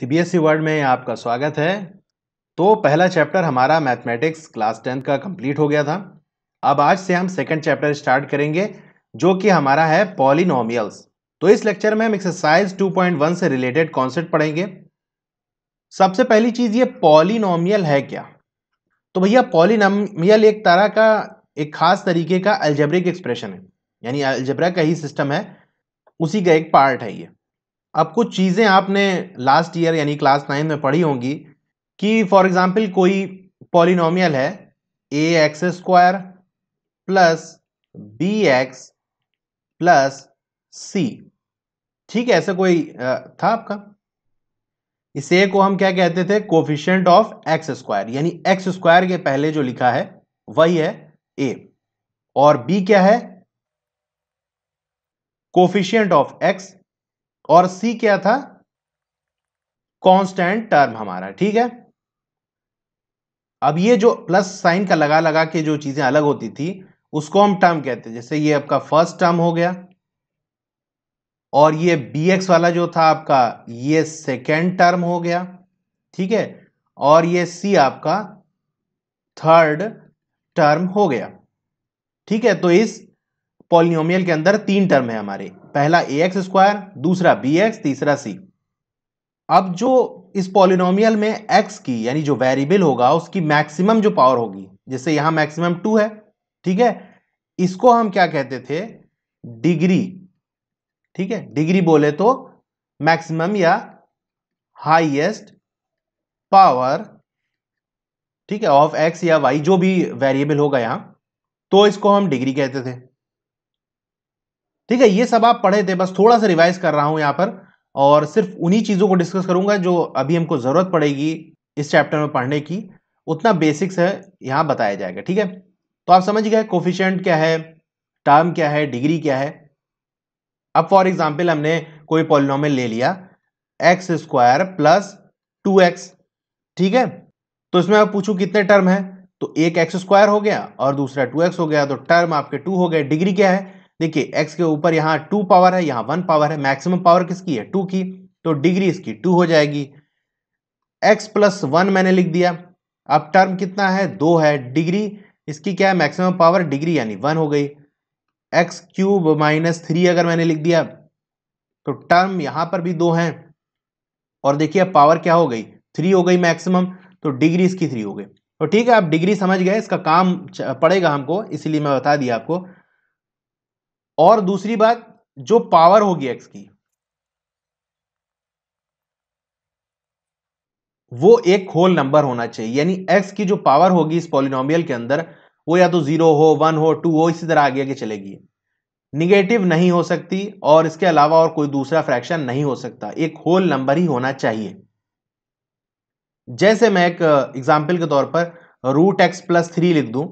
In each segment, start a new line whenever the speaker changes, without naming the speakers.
CBSE world e में आपका स्वागत है तो पहला चैप्टर हमारा मैथमेटिक्स क्लास टेंथ का कंप्लीट हो गया था अब आज से हम सेकंड चैप्टर स्टार्ट करेंगे जो कि हमारा है पॉलिनोमियल्स तो इस लेक्चर में हम एक्सरसाइज 2.1 से रिलेटेड कॉन्सेप्ट पढ़ेंगे सबसे पहली चीज़ ये पॉलिनोमियल है क्या तो भैया पॉलिनोमियल एक तरह का एक खास तरीके का अल्जेब्रिक एक्सप्रेशन है यानी अल्जेब्रा का ही सिस्टम है उसी का एक पार्ट है ये अब कुछ चीज़ें आपने लास्ट ईयर यानी क्लास नाइन में पढ़ी होंगी कि फॉर एग्जांपल कोई पॉलिनोमियल है a x square plus b x plus c ठीक है ऐसा कोई था आपका इस ए को हम क्या कहते थे कोफिशियंट ऑफ एक्स स्क्वायर यानी एक्स स्क्वायर के पहले जो लिखा है वही है ए और बी क्या है कोफिशियंट ऑफ एक्स और सी क्या था कांस्टेंट टर्म हमारा ठीक है अब ये जो प्लस साइन का लगा लगा के जो चीजें अलग होती थी उसको हम टर्म कहते हैं जैसे ये आपका फर्स्ट टर्म हो गया और ये बी एक्स वाला जो था आपका ये सेकेंड टर्म हो गया ठीक है और ये सी आपका थर्ड टर्म हो गया ठीक है तो इस पॉलिनोमियल के अंदर तीन टर्म है हमारे पहला ए एक्स स्क्वायर दूसरा बी एक्स तीसरा सी अब जो इस पॉलिनोमियल में एक्स की यानी जो वेरिएबल होगा उसकी मैक्सिमम जो पावर होगी जैसे यहां मैक्सिमम टू है ठीक है इसको हम क्या कहते थे डिग्री ठीक है डिग्री बोले तो मैक्सिमम या हाइएस्ट पावर ठीक है ऑफ एक्स या वाई जो भी वेरिएबल होगा यहां तो इसको हम डिग्री कहते थे ठीक है ये सब आप पढ़े थे बस थोड़ा सा रिवाइज कर रहा हूं यहां पर और सिर्फ उन्हीं चीज़ों को डिस्कस करूंगा जो अभी हमको ज़रूरत पड़ेगी इस चैप्टर में पढ़ने की उतना बेसिक्स है यहां बताया जाएगा ठीक है तो आप समझ गए कोफिशियंट क्या है टर्म क्या है डिग्री क्या है अब फॉर एग्जाम्पल हमने कोई पॉलिनोम ले लिया x square plus two x ठीक है तो इसमें आप पूछू कितने टर्म है तो एक एक्स स्क्वायर हो गया और दूसरा टू एक्स हो गया तो टर्म आपके टू हो गए डिग्री क्या है देखिए एक्स के ऊपर यहाँ टू पावर है यहाँ वन पावर है मैक्सिमम पावर किसकी है टू की तो डिग्री इसकी टू हो जाएगी एक्स प्लस वन मैंने लिख दिया अब टर्म कितना है दो है डिग्री इसकी क्या है मैक्सिमम पावर डिग्री यानी वन हो गई एक्स क्यूब माइनस थ्री अगर मैंने लिख दिया तो टर्म यहां पर भी दो हैं और देखिए अब पावर क्या हो गई थ्री हो गई मैक्सिमम तो डिग्री इसकी थ्री हो गई तो ठीक है आप डिग्री समझ गए इसका काम पड़ेगा हमको इसीलिए मैं बता दिया आपको और दूसरी बात जो पावर होगी एक्स की वो एक होल नंबर होना चाहिए यानी एक्स की जो पावर होगी इस पॉलिनोमियल के अंदर वो या तो जीरो हो वन हो टू हो इसी तरह आगे आगे चलेगी निगेटिव नहीं हो सकती और इसके अलावा और कोई दूसरा फ्रैक्शन नहीं हो सकता एक होल नंबर ही होना चाहिए जैसे मैं एक एग्जाम्पल के तौर पर रूट एक्स प्लस थ्री लिख दूं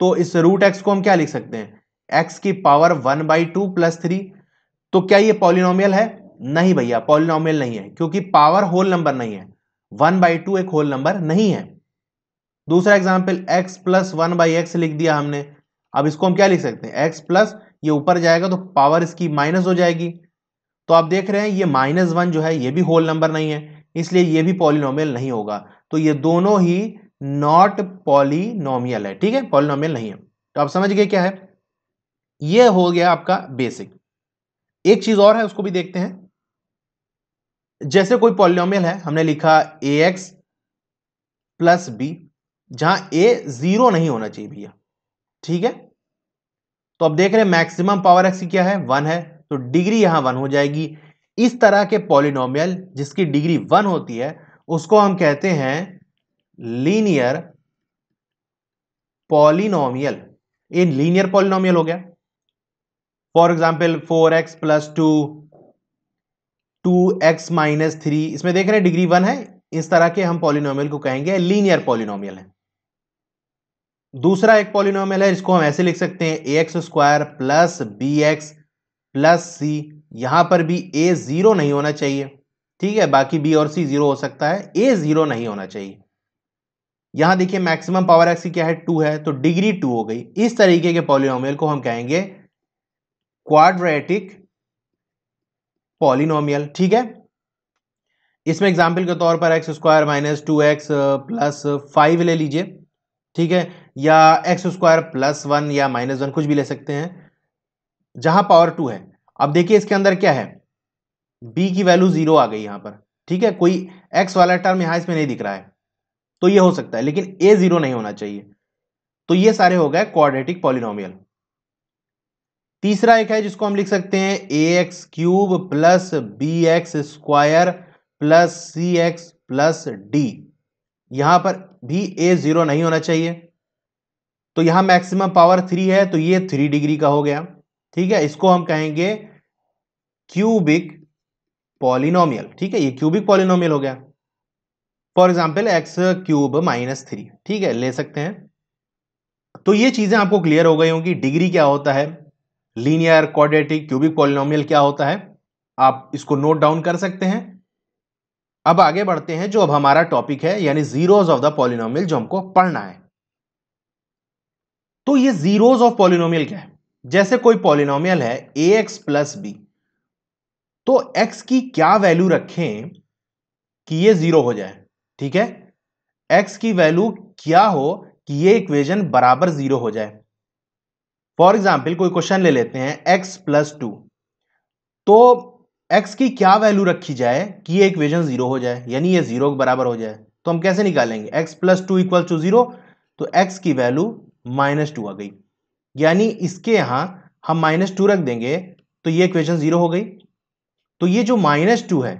तो इस रूट एक्स को हम क्या लिख सकते हैं एक्स की power one by two plus three तो क्या ये पॉलिनोमियल है नहीं भैया पॉलिनोमियल नहीं है क्योंकि पावर होल नंबर नहीं है वन बाई टू एक होल नंबर नहीं है दूसरा example x plus one by x लिख दिया हमने अब इसको हम क्या लिख सकते हैं एक्स प्लस ये ऊपर जाएगा तो पावर इसकी माइनस हो जाएगी तो आप देख रहे हैं ये माइनस वन जो है ये भी होल नंबर नहीं है इसलिए ये भी पॉलिनोमियल नहीं होगा तो ये दोनों ही नॉट पॉलिनोमियल है ठीक है पॉलिनोमियल नहीं है तो आप समझ गए क्या है ये हो गया आपका बेसिक एक चीज और है उसको भी देखते हैं जैसे कोई पॉलिनोमियल है हमने लिखा ए एक्स प्लस बी जहां ए जीरो नहीं होना चाहिए भैया ठीक है तो अब देख रहे हैं मैक्सिमम पावर एक्स क्या है वन है तो डिग्री यहां वन हो जाएगी इस तरह के पॉलिनोमियल जिसकी डिग्री वन होती है उसको हम कहते हैं लीनियर पॉलिनोमियल ये लीनियर पॉलिनोमियल हो गया for example four x plus two two x minus three इसमें देख रहे हैं डिग्री वन है इस तरह के हम पॉलिनोमियल को कहेंगे लीनियर पॉलिनोमियल है दूसरा एक पॉलिनोमियल है इसको हम ऐसे लिख सकते हैं a x square plus b x plus c यहां पर भी ए ज़ीरो नहीं होना चाहिए ठीक है बाकी बी और सी ज़ीरो हो सकता है ए ज़ीरो नहीं होना चाहिए यहां देखिए मैक्सिमम पावर एक्स क्या है टू है तो डिग्री टू हो गई इस तरीके के पॉलिनोमियल को हम कहेंगे क्वाड्रेटिक पॉलिनोमियल ठीक है इसमें एग्जाम्पल के तौर पर x square minus two x plus five ले लीजिए ठीक है या एक्स स्क्वायर प्लस वन या माइनस वन कुछ भी ले सकते हैं जहां पावर टू है अब देखिए इसके अंदर क्या है बी की वैल्यू जीरो आ गई यहां पर ठीक है कोई एक्स वाला टर्म यहां इसमें नहीं दिख रहा है तो ये हो सकता है लेकिन ए जीरो नहीं होना चाहिए तो ये सारे हो गए क्वाड्रेटिक पॉलिनोमियल तीसरा एक है जिसको हम लिख सकते हैं a x cube plus b x square plus c x plus d यहां पर भी ए जीरो नहीं होना चाहिए तो यहां मैक्सिमम पावर थ्री है तो ये थ्री डिग्री का हो गया ठीक है इसको हम कहेंगे क्यूबिक पॉलिनोमियल ठीक है ये क्यूबिक पॉलिनोमियल हो गया for example x cube minus three ठीक है ले सकते हैं तो ये चीजें आपको क्लियर हो गई होंगी डिग्री क्या होता है लीनियर क्वाड्रेटिक क्यूबिक पॉलिनोमियल क्या होता है आप इसको नोट डाउन कर सकते हैं अब आगे बढ़ते हैं जो अब हमारा टॉपिक है यानी जीरोज ऑफ द पॉलिनोमियल जो हमको पढ़ना है तो ये जीरोज ऑफ पॉलिनोमियल क्या है जैसे कोई पॉलिनोमियल है ए एक्स प्लस बी तो एक्स की क्या वैल्यू रखें कि ये जीरो हो जाए ठीक है एक्स की वैल्यू क्या हो कि ये इक्वेशन बराबर जीरो हो जाए फॉर एग्जाम्पल कोई क्वेश्चन ले लेते हैं एक्स प्लस टू तो एक्स की क्या वैल्यू रखी जाए कि ये इक्वेशन जीरो हो जाए यानी ये जीरो के बराबर हो जाए तो हम कैसे निकालेंगे x plus two equal to zero तो एक्स की वैल्यू माइनस टू आ गई यानी इसके यहाँ हम माइनस टू रख देंगे तो ये इक्वेशन जीरो हो गई तो ये जो माइनस टू है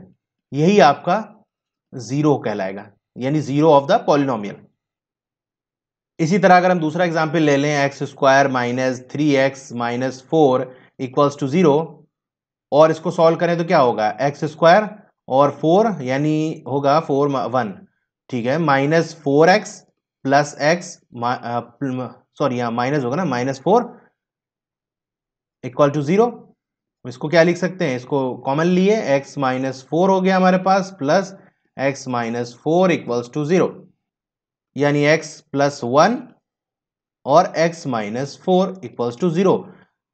यही आपका जीरो कहलाएगा यानी जीरो ऑफ द पॉलिनोमियल इसी तरह अगर हम दूसरा एग्जाम्पल ले लें x square minus three x minus four equals to zero और इसको सॉल्व करें तो क्या होगा एक्स स्क्वायर और फोर यानी होगा फोर वन ठीक है minus four x plus x sorry यहाँ माइनस होगा ना minus four equal to zero इसको क्या लिख सकते हैं इसको कॉमन लिए एक्स माइनस फोर हो गया हमारे पास plus x minus four equals to zero यानी x प्लस वन और x minus four equals to zero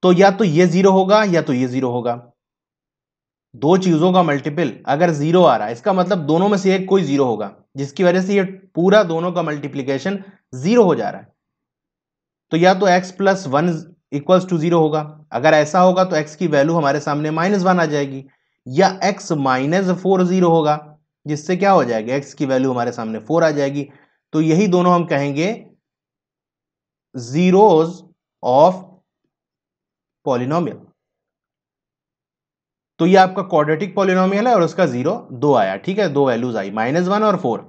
तो या तो ये जीरो होगा या तो ये जीरो होगा दो चीजों का मल्टीपल अगर जीरो आ रहा है इसका मतलब दोनों में से एक कोई जीरो होगा जिसकी वजह से ये पूरा दोनों का मल्टीप्लीकेशन जीरो हो जा रहा है तो या तो x plus one equals to zero होगा अगर ऐसा होगा तो x की वैल्यू हमारे सामने माइनस वन आ जाएगी या x माइनस फोर जीरो होगा जिससे क्या हो जाएगा x की वैल्यू हमारे सामने फोर आ जाएगी तो यही दोनों हम कहेंगे जीरोज ऑफ पॉलिनोमियल तो ये आपका क्वाड्रेटिक पॉलिनोमियल है और उसका जीरो दो आया ठीक है दो वैल्यूज आई माइनस वन और फोर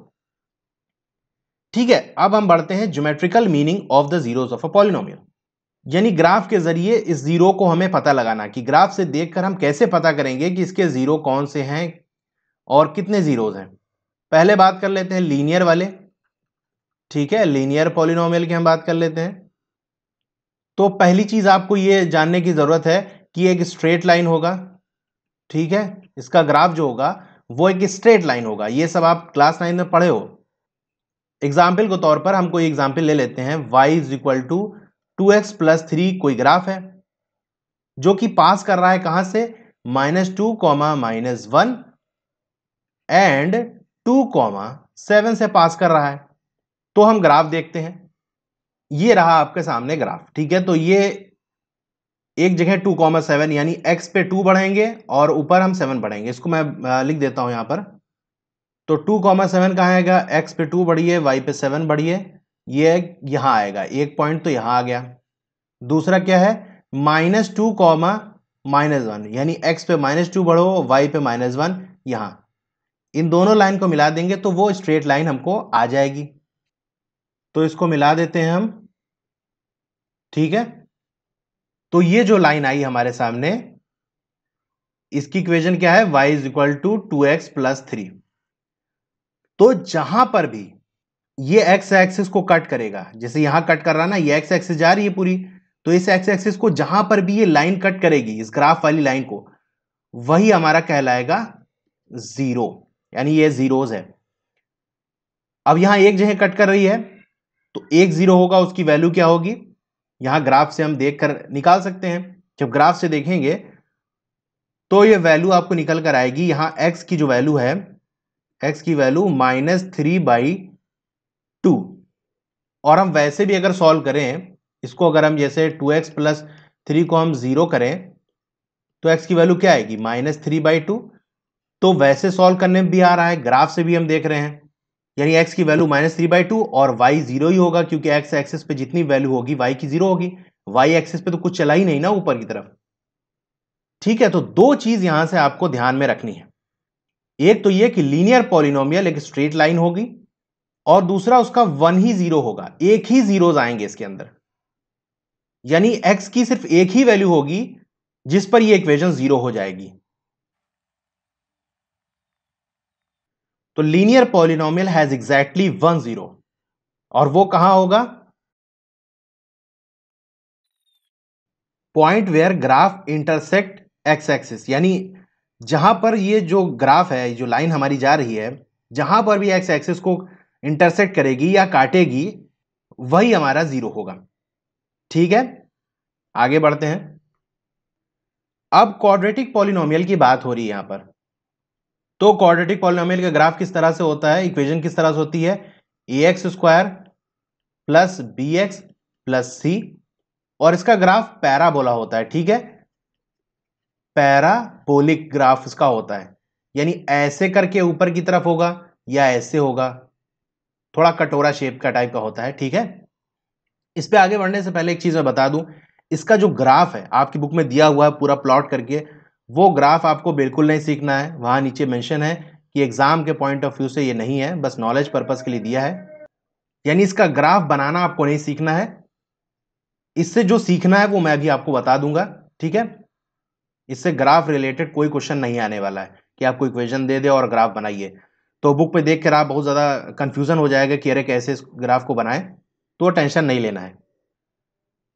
ठीक है अब हम बढ़ते हैं geometrical meaning of the zeros of a polynomial यानी ग्राफ के जरिए इस जीरो को हमें पता लगाना कि ग्राफ से देखकर हम कैसे पता करेंगे कि इसके जीरो कौन से हैं और कितने जीरोज हैं पहले बात कर लेते हैं लीनियर वाले ठीक है लीनियर पॉलिनोमियल की हम बात कर लेते हैं तो पहली चीज आपको ये जानने की जरूरत है कि एक स्ट्रेट लाइन होगा ठीक है इसका ग्राफ जो होगा वो एक स्ट्रेट लाइन होगा ये सब आप क्लास नाइन में पढ़े हो एग्जाम्पल के तौर पर हम कोई एग्जाम्पल ले लेते हैं y is equal to two x plus three कोई ग्राफ है जो कि पास कर रहा है कहां से minus two comma minus one and two comma seven से पास कर रहा है तो हम ग्राफ देखते हैं ये रहा आपके सामने ग्राफ ठीक है तो ये एक जगह टू कॉमर सेवन यानी एक्स पे टू बढ़ेंगे और ऊपर हम सेवन बढ़ेंगे इसको मैं लिख देता हूं यहां पर तो टू कॉमा सेवन कहाँ आएगा एक्स पे टू बढ़िए वाई पे सेवन बढ़िए ये यहां आएगा एक पॉइंट तो यहां आ गया दूसरा क्या है minus two comma minus one यानी एक्स पे माइनस टू बढ़ो वाई पे माइनस वन यहां इन दोनों लाइन को मिला देंगे तो वो स्ट्रेट लाइन हमको आ जाएगी तो इसको मिला देते हैं हम ठीक है तो ये जो लाइन आई हमारे सामने इसकी इक्वेशन क्या है y is equal to two x plus three तो जहां पर भी ये x एक्सिस को कट करेगा जैसे यहां कट कर रहा ना ये x एक्सिस जा रही है पूरी तो इस x एक्सिस को जहां पर भी ये लाइन कट करेगी इस ग्राफ वाली लाइन को वही हमारा कहलाएगा जीरो यानी ये जीरोज है अब यहां एक जगह कट कर रही है तो एक जीरो होगा उसकी वैल्यू क्या होगी यहां ग्राफ से हम देख कर निकाल सकते हैं जब ग्राफ से देखेंगे तो ये वैल्यू आपको निकल कर आएगी यहां एक्स की जो वैल्यू है एक्स की value minus three by two और हम वैसे भी अगर सॉल्व करें इसको अगर हम जैसे टू एक्स प्लस थ्री को हम ज़ीरो करें तो एक्स की वैल्यू क्या आएगी माइनस थ्री बाई टू तो वैसे सॉल्व करने भी आ रहा है ग्राफ से भी हम देख रहे हैं यानी x की value minus three by two और y जीरो ही होगा क्योंकि x एक्सिस पे जितनी वैल्यू होगी y की जीरो होगी y एक्सिस पे तो कुछ चला ही नहीं ना ऊपर की तरफ ठीक है तो दो चीज यहां से आपको ध्यान में रखनी है एक तो यह कि लीनियर पॉलिनोमियल एक स्ट्रेट लाइन होगी और दूसरा उसका वन ही जीरो होगा एक ही जीरो आएंगे इसके अंदर यानी x की सिर्फ एक ही वैल्यू होगी जिस पर यह इक्वेशन जीरो हो जाएगी तो linear polynomial has exactly one zero और वो कहां होगा point where graph intersect x axis यानी जहां पर ये जो ग्राफ है जो लाइन हमारी जा रही है जहां पर भी एक्स एक्सिस को इंटरसेक्ट करेगी या काटेगी वही हमारा जीरो होगा ठीक है आगे बढ़ते हैं अब क्वाड्रेटिक पॉलिनोमियल की बात हो रही है यहां पर तो क्वाड्रेटिक पॉलिनोमियल का ग्राफ किस तरह से होता है इक्वेशन किस तरह से होती है a x square plus b x plus c और इसका ग्राफ पैराबोला होता है ठीक है पैराबोलिक ग्राफ इसका होता है यानी ऐसे करके ऊपर की तरफ होगा या ऐसे होगा थोड़ा कटोरा शेप का टाइप का होता है ठीक है इस पर आगे बढ़ने से पहले एक चीज मैं बता दूं इसका जो ग्राफ है आपकी बुक में दिया हुआ है पूरा प्लॉट करके वो ग्राफ आपको बिल्कुल नहीं सीखना है वहाँ नीचे मेंशन है कि एग्ज़ाम के पॉइंट ऑफ व्यू से ये नहीं है बस नॉलेज पर्पज़ के लिए दिया है यानी इसका ग्राफ बनाना आपको नहीं सीखना है इससे जो सीखना है वो मैं भी आपको बता दूंगा ठीक है इससे ग्राफ रिलेटेड कोई क्वेश्चन नहीं आने वाला है कि आपको इक्वेशन दे दे और ग्राफ बनाइए तो बुक पे देख कर आप बहुत ज़्यादा कन्फ्यूज़न हो जाएगा कि अरे कैसे इस ग्राफ को बनाएं तो टेंशन नहीं लेना है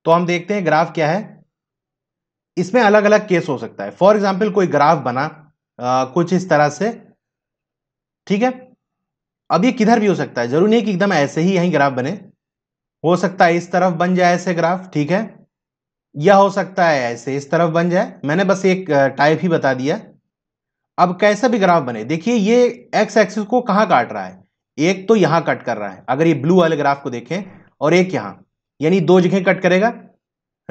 तो हम देखते हैं ग्राफ क्या है इसमें अलग अलग केस हो सकता है फॉर एग्जाम्पल कोई ग्राफ बना आ, कुछ इस तरह से ठीक है अब ये किधर भी हो सकता है जरूरी नहीं कि एकदम ऐसे ही यहीं ग्राफ बने हो सकता है इस तरफ बन जाए ऐसे ग्राफ ठीक है या हो सकता है ऐसे इस तरफ बन जाए मैंने बस एक टाइप ही बता दिया अब कैसा भी ग्राफ बने देखिए ये एक्स एक्सिस को कहाँ काट रहा है एक तो यहाँ कट कर रहा है अगर ये ब्लू वाले ग्राफ को देखें और एक यहाँ यानी दो जगह कट करेगा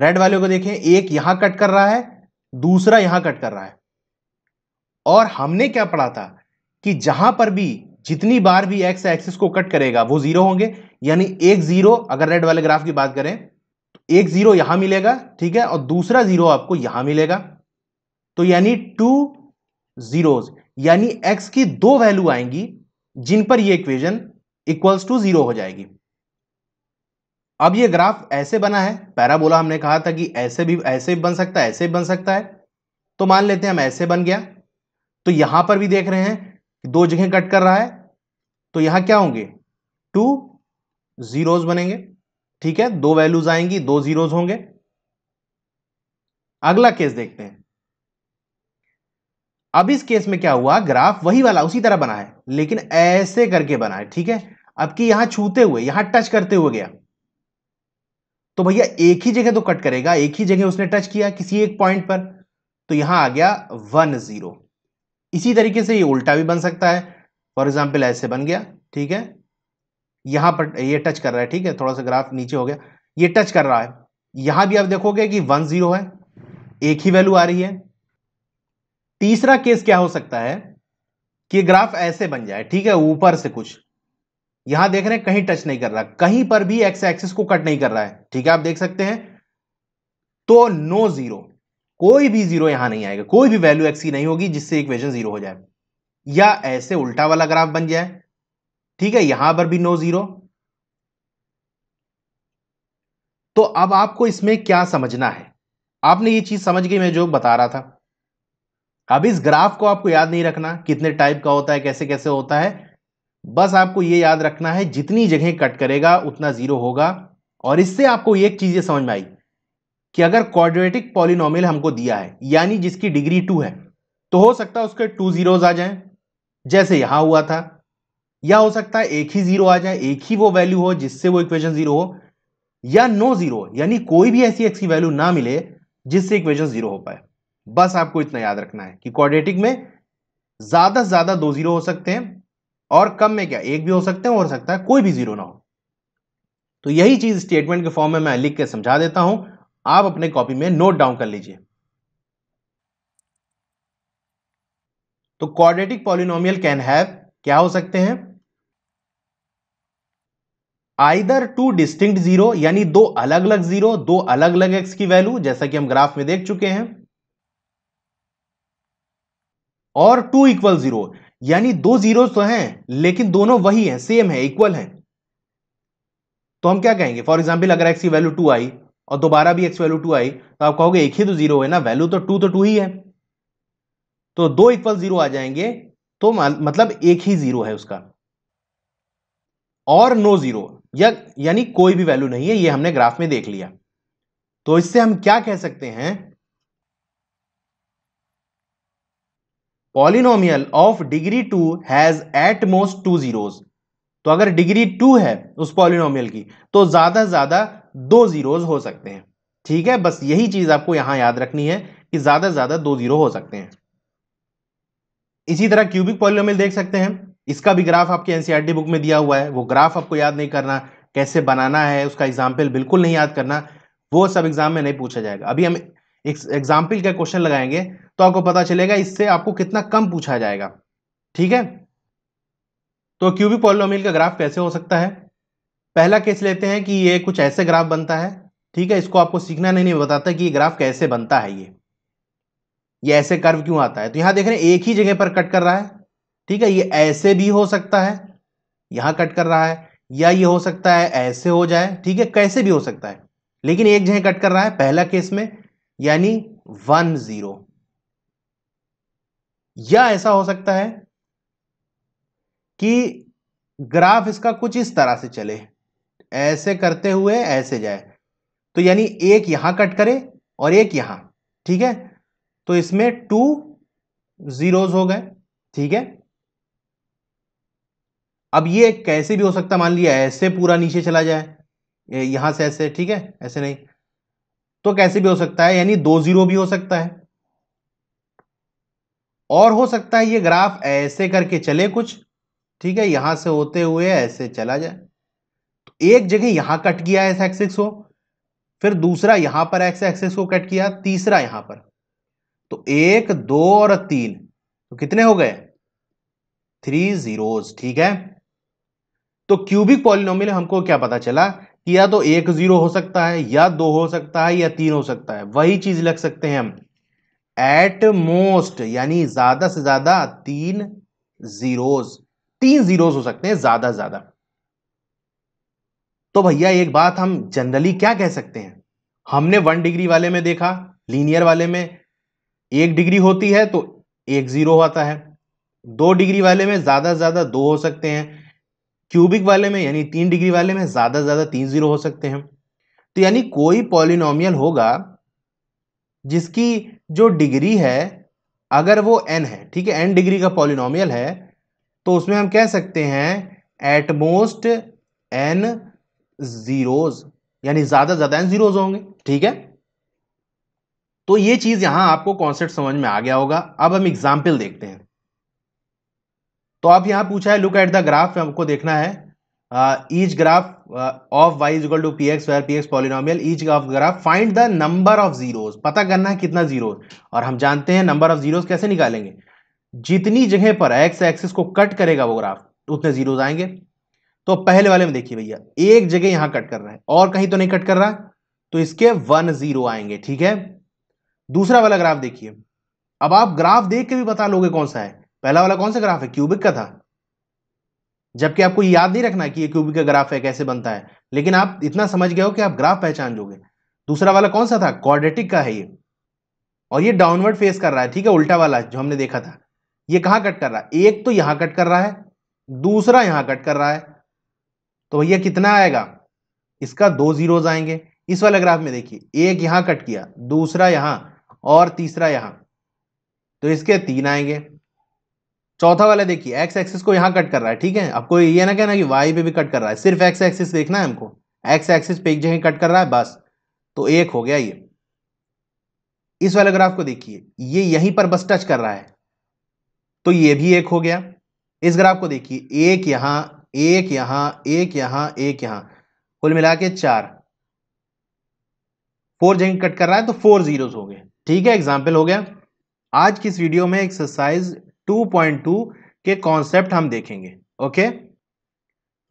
रेड वाले को देखें एक यहां कट कर रहा है दूसरा यहां कट कर रहा है और हमने क्या पढ़ा था कि जहां पर भी जितनी बार भी एक्स एक्सिस को कट करेगा वो जीरो होंगे यानी एक जीरो अगर रेड वाले ग्राफ की बात करें तो एक जीरो यहां मिलेगा ठीक है और दूसरा जीरो आपको यहां मिलेगा तो यानी टू जीरो यानी एक्स की दो वैल्यू आएंगी जिन पर यह इक्वेशन इक्वल्स टू जीरो हो जाएगी अब ये ग्राफ ऐसे बना है पैराबोला हमने कहा था कि ऐसे भी ऐसे भी बन सकता है ऐसे भी बन सकता है तो मान लेते हैं हम ऐसे बन गया तो यहां पर भी देख रहे हैं दो जगह कट कर रहा है तो यहां क्या होंगे टू जीरोज बनेंगे ठीक है दो वैल्यूज आएंगी दो जीरोज होंगे अगला केस देखते हैं अब इस केस में क्या हुआ ग्राफ वही वाला उसी तरह बना है लेकिन ऐसे करके बना है ठीक है अब कि यहां छूते हुए यहां टच करते हुए गया तो भैया एक ही जगह तो कट करेगा एक ही जगह उसने टच किया किसी एक पॉइंट पर तो यहां आ गया वन जीरो इसी तरीके से ये उल्टा भी बन सकता है फॉर एग्जाम्पल ऐसे बन गया ठीक है यहां पर ये टच कर रहा है ठीक है थोड़ा सा ग्राफ नीचे हो गया ये टच कर रहा है यहां भी आप देखोगे कि वन जीरो है एक ही वैल्यू आ रही है तीसरा केस क्या हो सकता है कि ग्राफ ऐसे बन जाए ठीक है ऊपर से कुछ यहां देख रहे हैं कहीं टच नहीं कर रहा कहीं पर भी एक्स एक्सिस को कट नहीं कर रहा है ठीक है आप देख सकते हैं तो नो जीरो कोई भी जीरो यहां नहीं आएगा कोई भी वैल्यू एक्स की नहीं होगी जिससे इक्वेशन जीरो हो जाए या ऐसे उल्टा वाला ग्राफ बन जाए ठीक है यहां पर भी नो जीरो तो अब आपको इसमें क्या समझना है आपने ये चीज समझ गई मैं जो बता रहा था अब इस ग्राफ को आपको याद नहीं रखना कितने टाइप का होता है कैसे कैसे होता है बस आपको ये याद रखना है जितनी जगह कट करेगा उतना ज़ीरो होगा और इससे आपको एक चीज़ ये समझ में आई कि अगर क्वाड्रेटिक पॉलिनॉमियल हमको दिया है यानी जिसकी डिग्री टू है तो हो सकता है उसके टू ज़ीरोज़ आ जाएं जैसे यहां हुआ था या हो सकता है एक ही ज़ीरो आ जाए एक ही वो वैल्यू हो जिससे वो इक्वेशन ज़ीरो हो या नो ज़ीरो यानी कोई भी ऐसी एक्स की वैल्यू ना मिले जिससे इक्वेशन ज़ीरो हो पाए बस आपको इतना याद रखना है कि क्वाड्रेटिक में ज़्यादा से ज़्यादा दो ज़ीरो हो सकते हैं और कम में क्या एक भी हो सकते हैं और सकता है कोई भी जीरो ना हो तो यही चीज स्टेटमेंट के फॉर्म में मैं लिख के समझा देता हूं आप अपने कॉपी में नोट डाउन कर लीजिए तो क्वाड्रेटिक पॉलिनोमियल कैन हैव क्या हो सकते हैं आइदर टू डिस्टिंक्ट जीरो यानी दो अलग अलग जीरो दो अलग अलग एक्स की वैल्यू जैसा कि हम ग्राफ में देख चुके हैं और टू इक्वल जीरो यानी दो जीरो तो हैं लेकिन दोनों वही हैं सेम है इक्वल हैं तो हम क्या कहेंगे फॉर एग्जाम्पल अगर एक्स की वैल्यू टू आई और दोबारा भी एक्स वैल्यू टू आई तो आप कहोगे एक ही तो जीरो है ना वैल्यू तो टू तो टू ही है तो दो इक्वल जीरो आ जाएंगे तो मतलब एक ही जीरो है उसका और नो जीरो या यानी कोई भी वैल्यू नहीं है ये हमने ग्राफ में देख लिया तो इससे हम क्या कह सकते हैं polynomial of degree two has at most two zeros तो अगर डिग्री टू है उस पॉलिनोमियल की तो ज्यादा से ज्यादा दो जीरोज हो सकते हैं ठीक है बस यही चीज आपको यहां याद रखनी है कि ज्यादा से ज्यादा दो जीरो हो सकते हैं इसी तरह क्यूबिक पॉलिनोमियल देख सकते हैं इसका भी ग्राफ आपके एनसीईआरटी बुक e में दिया हुआ है वो ग्राफ आपको याद नहीं करना कैसे बनाना है उसका एग्जाम्पल बिल्कुल नहीं याद करना वो सब एग्जाम में नहीं पूछा जाएगा अभी हम एग्जाम्पल का क्वेश्चन लगाएंगे तो आपको पता चलेगा इससे आपको कितना कम पूछा जाएगा ठीक है तो क्यूबिक पॉलिनोमियल का ग्राफ कैसे हो सकता है पहला केस लेते हैं कि ये कुछ ऐसे ग्राफ बनता है ठीक है इसको आपको सीखना नहीं, नहीं बताता कि ये ग्राफ कैसे बनता है ये ये ऐसे कर्व क्यों आता है तो यहां देख रहे हैं एक ही जगह पर कट कर रहा है ठीक है ये ऐसे भी हो सकता है यहां कट कर रहा है या ये हो सकता है ऐसे हो जाए ठीक है कैसे भी हो सकता है लेकिन एक जगह कट कर रहा है पहला केस में यानी वन जीरो या ऐसा हो सकता है कि ग्राफ इसका कुछ इस तरह से चले ऐसे करते हुए ऐसे जाए तो यानी एक यहां कट करे और एक यहां ठीक है तो इसमें टू जीरोज हो गए ठीक है अब ये कैसे भी हो सकता मान लिया ऐसे पूरा नीचे चला जाए यहां से ऐसे ठीक है ऐसे नहीं तो कैसे भी हो सकता है यानी दो जीरो भी हो सकता है और हो सकता है ये ग्राफ ऐसे करके चले कुछ ठीक है यहां से होते हुए ऐसे चला जाए तो एक जगह यहां कट किया एस एक्सिक्स एक्सिस को फिर दूसरा यहां पर एक्स एक्सिस को कट किया तीसरा यहां पर तो एक दो और तीन तो कितने हो गए थ्री जीरोज ठीक है तो क्यूबिक पॉलिनोमियल हमको क्या पता चला या तो एक जीरो हो सकता है या दो हो सकता है या तीन हो सकता है वही चीज लग सकते हैं हम एट मोस्ट यानी ज्यादा से ज्यादा तीन जीरोज तीन जीरोज हो सकते हैं ज्यादा से ज्यादा तो भैया एक बात हम जनरली क्या कह सकते हैं हमने वन डिग्री वाले में देखा लीनियर वाले में एक डिग्री होती है तो एक जीरो आता है दो डिग्री वाले में ज्यादा से ज्यादा दो हो सकते हैं क्यूबिक वाले में यानी तीन डिग्री वाले में ज़्यादा से ज़्यादा तीन जीरो हो सकते हैं तो यानी कोई पॉलिनोमियल होगा जिसकी जो डिग्री है अगर वो एन है ठीक है एन डिग्री का पॉलिनोमियल है तो उसमें हम कह सकते हैं एटमोस्ट एन जीरोज यानी ज़्यादा ज़्यादा एन जीरोज होंगे ठीक है तो ये चीज़ यहाँ आपको कॉन्सेप्ट समझ में आ गया होगा अब हम एग्जाम्पल देखते हैं तो आप यहां पूछा है लुक एट द ग्राफ में हमको देखना है each graph of y equal to p x p x polynomial each of graph find the number of zeros पता करना है कितना जीरोज और हम जानते हैं नंबर ऑफ जीरोज कैसे निकालेंगे जितनी जगह पर एक्स एक्सिस को कट करेगा वो ग्राफ उतने जीरोज आएंगे तो पहले वाले में देखिए भैया एक जगह यहां कट कर रहा है और कहीं तो नहीं कट कर रहा तो इसके वन जीरो आएंगे ठीक है दूसरा वाला ग्राफ देखिए अब आप ग्राफ देख के भी बता लोगे कौन सा है पहला वाला कौन सा ग्राफ है क्यूबिक का था जबकि आपको याद नहीं रखना कि ये क्यूबिक का ग्राफ है कैसे बनता है लेकिन आप इतना समझ गए हो कि आप ग्राफ पहचान जोगे दूसरा वाला कौन सा था क्वाड्रेटिक का है ये और ये डाउनवर्ड फेस कर रहा है ठीक है उल्टा वाला जो हमने देखा था ये कहां कट कर रहा है एक तो यहां कट कर रहा है दूसरा यहां कट कर रहा है तो भैया कितना आएगा इसका दो जीरोज आएंगे इस वाले ग्राफ में देखिए एक यहां कट किया दूसरा यहां और तीसरा यहां तो इसके तीन आएंगे चौथा वाला देखिए x एक्सिस को यहाँ कट कर रहा है ठीक है आपको ये ना कहना कि y पे भी कट कर रहा है सिर्फ x एक्सिस देखना है हमको x एक्सिस पे एक जगह कट कर रहा है बस तो एक हो गया ये इस वाले ग्राफ को देखिए ये यहीं पर बस टच कर रहा है तो ये भी एक हो गया इस ग्राफ को देखिए एक यहाँ एक यहाँ एक यहाँ एक यहाँ कुल मिला के चार फोर जगह कट कर रहा है तो फोर जीरोस हो गए ठीक है एग्जाम्पल हो गया आज की इस वीडियो में एक्सरसाइज 2.2 के कॉन्सेप्ट हम देखेंगे okay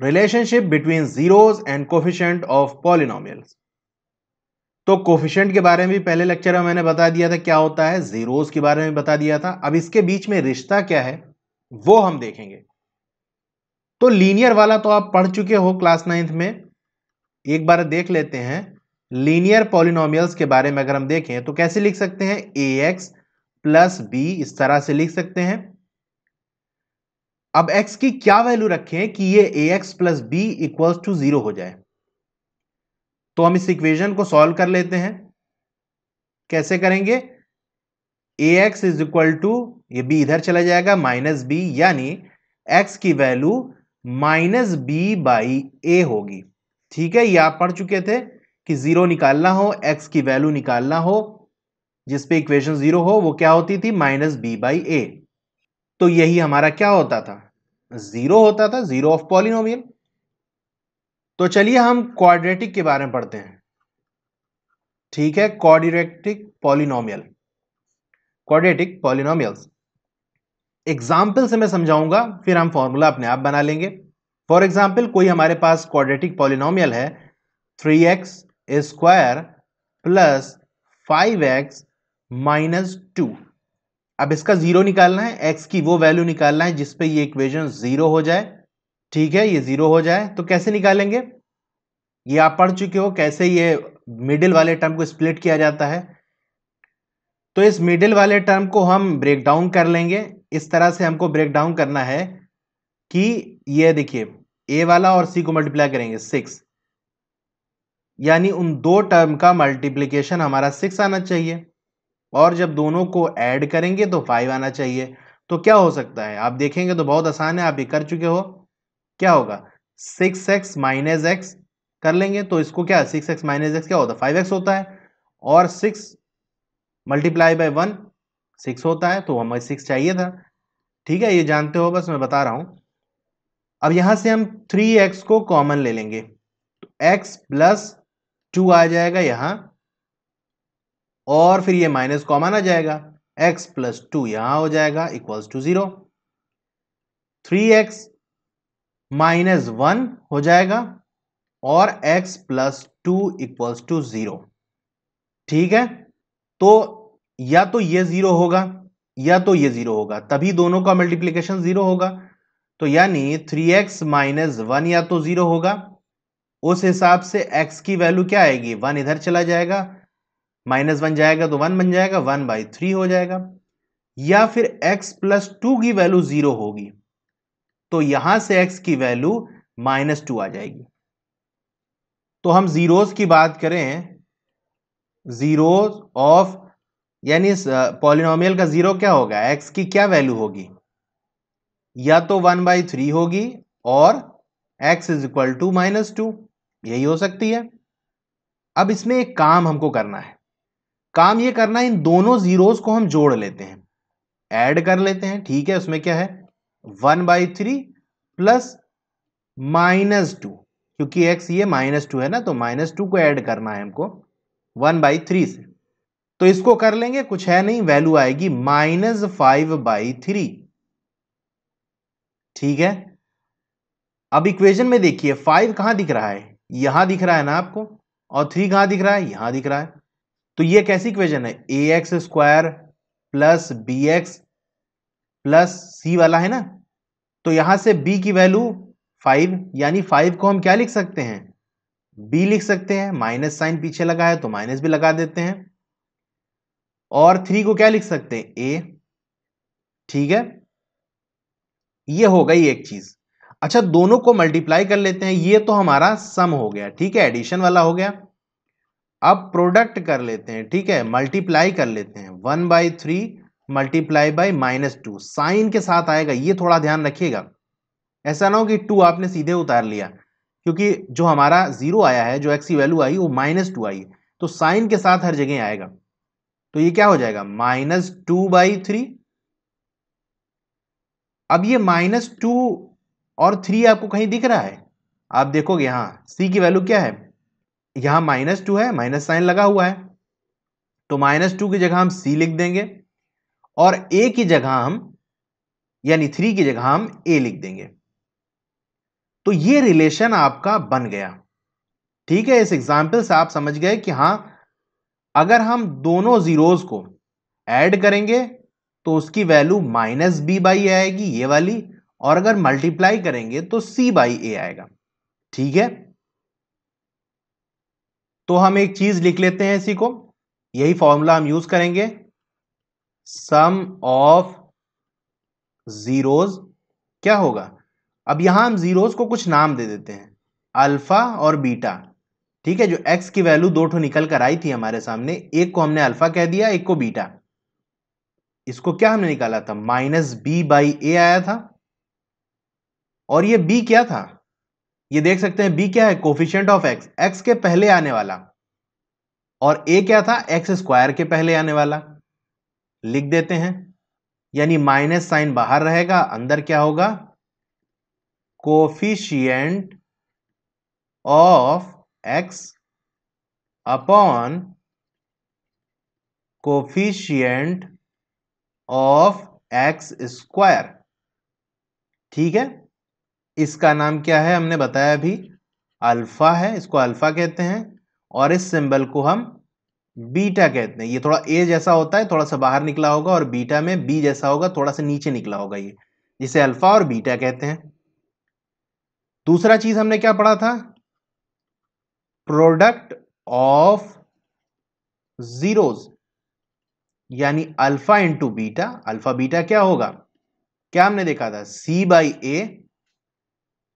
relationship between zeros and coefficient of polynomials तो कोफिशेंट के बारे में भी पहले लेक्चर में मैंने बता दिया था क्या होता है जीरोस के बारे में बता दिया था अब इसके बीच में रिश्ता क्या है वो हम देखेंगे तो लीनियर वाला तो आप पढ़ चुके हो क्लास नाइन्थ में एक बार देख लेते हैं लीनियर पॉलिनोमियल्स के बारे में अगर हम देखें तो कैसे लिख सकते हैं ए एक्स प्लस बी इस तरह से लिख सकते हैं अब x की क्या वैल्यू रखें कि ये a x plus b equals to zero हो जाए तो हम इस इक्वेशन को सॉल्व कर लेते हैं कैसे करेंगे a x is equal to ये बी इधर चला जाएगा माइनस बी यानी एक्स की value minus b by a होगी ठीक है ये आप पढ़ चुके थे कि जीरो निकालना हो एक्स की वैल्यू निकालना हो जिसपे इक्वेशन जीरो हो वो क्या होती थी माइनस बी बाई ए तो यही हमारा क्या होता था जीरो होता था जीरो ऑफ पॉलिनोमियल तो चलिए हम क्वाड्रेटिक के बारे में पढ़ते हैं ठीक है quadratic polynomial quadratic polynomial example से मैं समझाऊंगा फिर हम फॉर्मूला अपने आप बना लेंगे फॉर एग्जाम्पल कोई हमारे पास क्वाड्रेटिक पॉलिनोमियल है three x square plus five x minus two अब इसका जीरो निकालना है एक्स की वो वैल्यू निकालना है जिसपे ये इक्वेशन जीरो हो जाए ठीक है ये जीरो हो जाए तो कैसे निकालेंगे ये आप पढ़ चुके हो कैसे ये मिडिल वाले टर्म को स्प्लिट किया जाता है तो इस मिडिल वाले टर्म को हम ब्रेक डाउन कर लेंगे इस तरह से हमको ब्रेक डाउन करना है कि ये देखिए ए वाला और सी को मल्टीप्लाई करेंगे सिक्स यानी उन दो टर्म का मल्टीप्लीकेशन हमारा सिक्स आना चाहिए और जब दोनों को ऐड करेंगे तो फाइव आना चाहिए तो क्या हो सकता है आप देखेंगे तो बहुत आसान है आप ये कर चुके हो क्या होगा सिक्स एक्स माइनस एक्स कर लेंगे तो इसको क्या सिक्स एक्स माइनस एक्स क्या होता है फाइव एक्स होता है और six multiply by one six होता है तो हमें सिक्स चाहिए था ठीक है ये जानते हो बस मैं बता रहा हूँ अब यहाँ से हम थ्री एक्स को कॉमन ले लेंगे तो एक्स प्लस टू आ जाएगा यहाँ और फिर ये माइनस कॉमन आ जाएगा एक्स प्लस टू यहां हो जाएगा equals to zero three x minus one हो जाएगा और x plus two equals to zero ठीक है तो या तो ये ज़ीरो होगा या तो ये ज़ीरो होगा तभी दोनों का मल्टीप्लीकेशन ज़ीरो होगा तो यानी थ्री एक्स माइनस वन या तो ज़ीरो होगा उस हिसाब से x की वैल्यू क्या आएगी वन इधर चला जाएगा माइनस वन जाएगा तो वन बन जाएगा वन बाई थ्री हो जाएगा या फिर एक्स प्लस टू की वैल्यू जीरो होगी तो यहां से एक्स की वैल्यू माइनस टू आ जाएगी तो हम जीरोस की बात करें जीरोस ऑफ यानी पॉलिनोमियल का जीरो क्या होगा एक्स की क्या वैल्यू होगी या तो वन बाई थ्री होगी और x is equal to minus two यही हो सकती है अब इसमें एक काम हमको करना है काम ये करना इन दोनों जीरोस को हम जोड़ लेते हैं ऐड कर लेते हैं ठीक है उसमें क्या है one by three plus minus two क्योंकि एक्स ये माइनस टू है ना तो माइनस टू को ऐड करना है हमको वन बाई थ्री से तो इसको कर लेंगे कुछ है नहीं वैल्यू आएगी माइनस फाइव बाई थ्री ठीक है अब इक्वेशन में देखिए फाइव कहां दिख रहा है यहां दिख रहा है ना आपको और थ्री कहां दिख रहा है यहां दिख रहा है तो ये कैसी इक्वेशन है a x square plus b x plus c वाला है ना तो यहां से b की वैल्यू फाइव यानी फाइव को हम क्या लिख सकते हैं b लिख सकते हैं माइनस साइन पीछे लगा है तो माइनस भी लगा देते हैं और थ्री को क्या लिख सकते हैं a ठीक है ये हो गई एक चीज अच्छा दोनों को मल्टीप्लाई कर लेते हैं ये तो हमारा सम हो गया ठीक है एडिशन वाला हो गया अब प्रोडक्ट कर लेते हैं ठीक है मल्टीप्लाई कर लेते हैं one by three multiply by minus two sign के साथ आएगा ये थोड़ा ध्यान रखिएगा ऐसा ना हो कि टू आपने सीधे उतार लिया क्योंकि जो हमारा जीरो आया है जो एक्स की वैल्यू आई वो माइनस टू आई तो साइन के साथ हर जगह आएगा तो ये क्या हो जाएगा माइनस टू बाई थ्री अब ये माइनस टू और थ्री आपको कहीं दिख रहा है आप देखोगे हाँ सी की वैल्यू क्या है यहां माइनस टू है माइनस साइन लगा हुआ है तो माइनस टू की जगह हम सी लिख देंगे और ए की जगह हम यानी थ्री की जगह हम ए लिख देंगे तो ये रिलेशन आपका बन गया ठीक है इस एग्जाम्पल से आप समझ गए कि हाँ अगर हम दोनों जीरोज को ऐड करेंगे तो उसकी वैल्यू माइनस बी बाई आएगी ये वाली और अगर मल्टीप्लाई करेंगे तो सी बाई ए आएगा ठीक है तो हम एक चीज लिख लेते हैं इसी को यही फॉर्मूला हम यूज करेंगे सम ऑफ जीरोज क्या होगा अब यहां हम जीरोज को कुछ नाम दे देते हैं अल्फा और बीटा ठीक है जो एक्स की वैल्यू दो ठो निकल कर आई थी हमारे सामने एक को हमने अल्फा कह दिया एक को बीटा इसको क्या हमने निकाला था माइनस बी बाई ए आया था और ये बी क्या था ये देख सकते हैं बी क्या है कोफिशियंट ऑफ एक्स एक्स के पहले आने वाला और ए क्या था एक्स स्क्वायर के पहले आने वाला लिख देते हैं यानी माइनस साइन बाहर रहेगा अंदर क्या होगा coefficient of x upon coefficient of x square ठीक है इसका नाम क्या है हमने बताया अभी अल्फ़ा है इसको अल्फ़ा कहते हैं और इस सिंबल को हम बीटा कहते हैं ये थोड़ा ए जैसा होता है थोड़ा सा बाहर निकला होगा और बीटा में बी जैसा होगा थोड़ा सा नीचे निकला होगा ये जिसे अल्फ़ा और बीटा कहते हैं दूसरा चीज़ हमने क्या पढ़ा था प्रोडक्ट ऑफ जीरोज यानी alpha into beta alpha beta क्या होगा क्या हमने देखा था सी बाई ए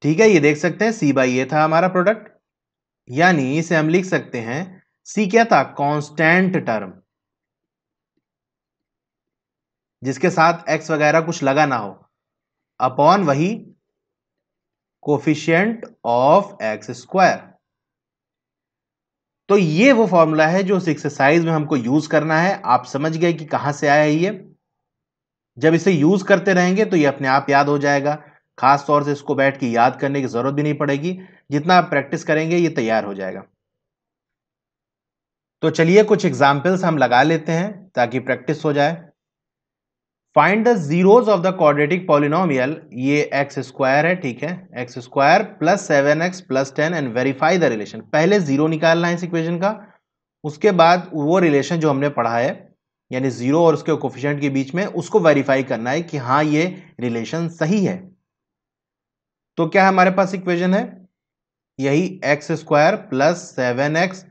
ठीक है ये देख सकते हैं सी बाई ए था हमारा प्रोडक्ट यानी इसे हम लिख सकते हैं सी क्या था कॉन्स्टेंट टर्म जिसके साथ एक्स वगैरह कुछ लगा ना हो अपॉन वही कोफिशियंट ऑफ एक्स स्क्वायर तो ये वो फॉर्मूला है जो उस एक्सरसाइज में हमको यूज करना है आप समझ गए कि कहां से आया है ये जब इसे यूज करते रहेंगे तो ये अपने आप याद हो जाएगा खास तौर से इसको बैठ के याद करने की ज़रूरत भी नहीं पड़ेगी जितना आप प्रैक्टिस करेंगे ये तैयार हो जाएगा तो चलिए कुछ एग्जाम्पल्स हम लगा लेते हैं ताकि प्रैक्टिस हो जाए find the zeros of the quadratic polynomial ये एक्स स्क्वायर है ठीक है x square plus seven x plus ten and verify the relation पहले जीरो निकालना है इस इक्वेशन का उसके बाद वो रिलेशन जो हमने पढ़ा है यानी जीरो और उसके कोफिशेंट के बीच में उसको वेरीफाई करना है कि हाँ ये रिलेशन सही है तो क्या हमारे पास इक्वेशन है यही x square plus seven x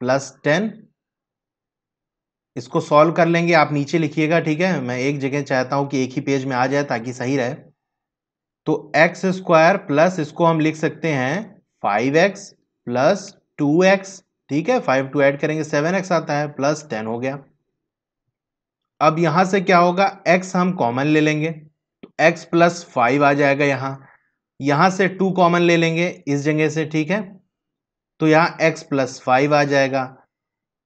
plus ten इसको सॉल्व कर लेंगे आप नीचे लिखिएगा ठीक है मैं एक जगह चाहता हूं कि एक ही पेज में आ जाए ताकि सही रहे तो एक्स स्क्वायर प्लस इसको हम लिख सकते हैं five x plus two x ठीक है फाइव टू ऐड करेंगे सेवन एक्स आता है प्लस टेन हो गया अब यहां से क्या होगा एक्स हम कॉमन ले लेंगे तो एक्स प्लस फाइव आ जाएगा यहां यहां से टू कॉमन ले लेंगे इस जगह से ठीक है तो यहां एक्स प्लस फाइव आ जाएगा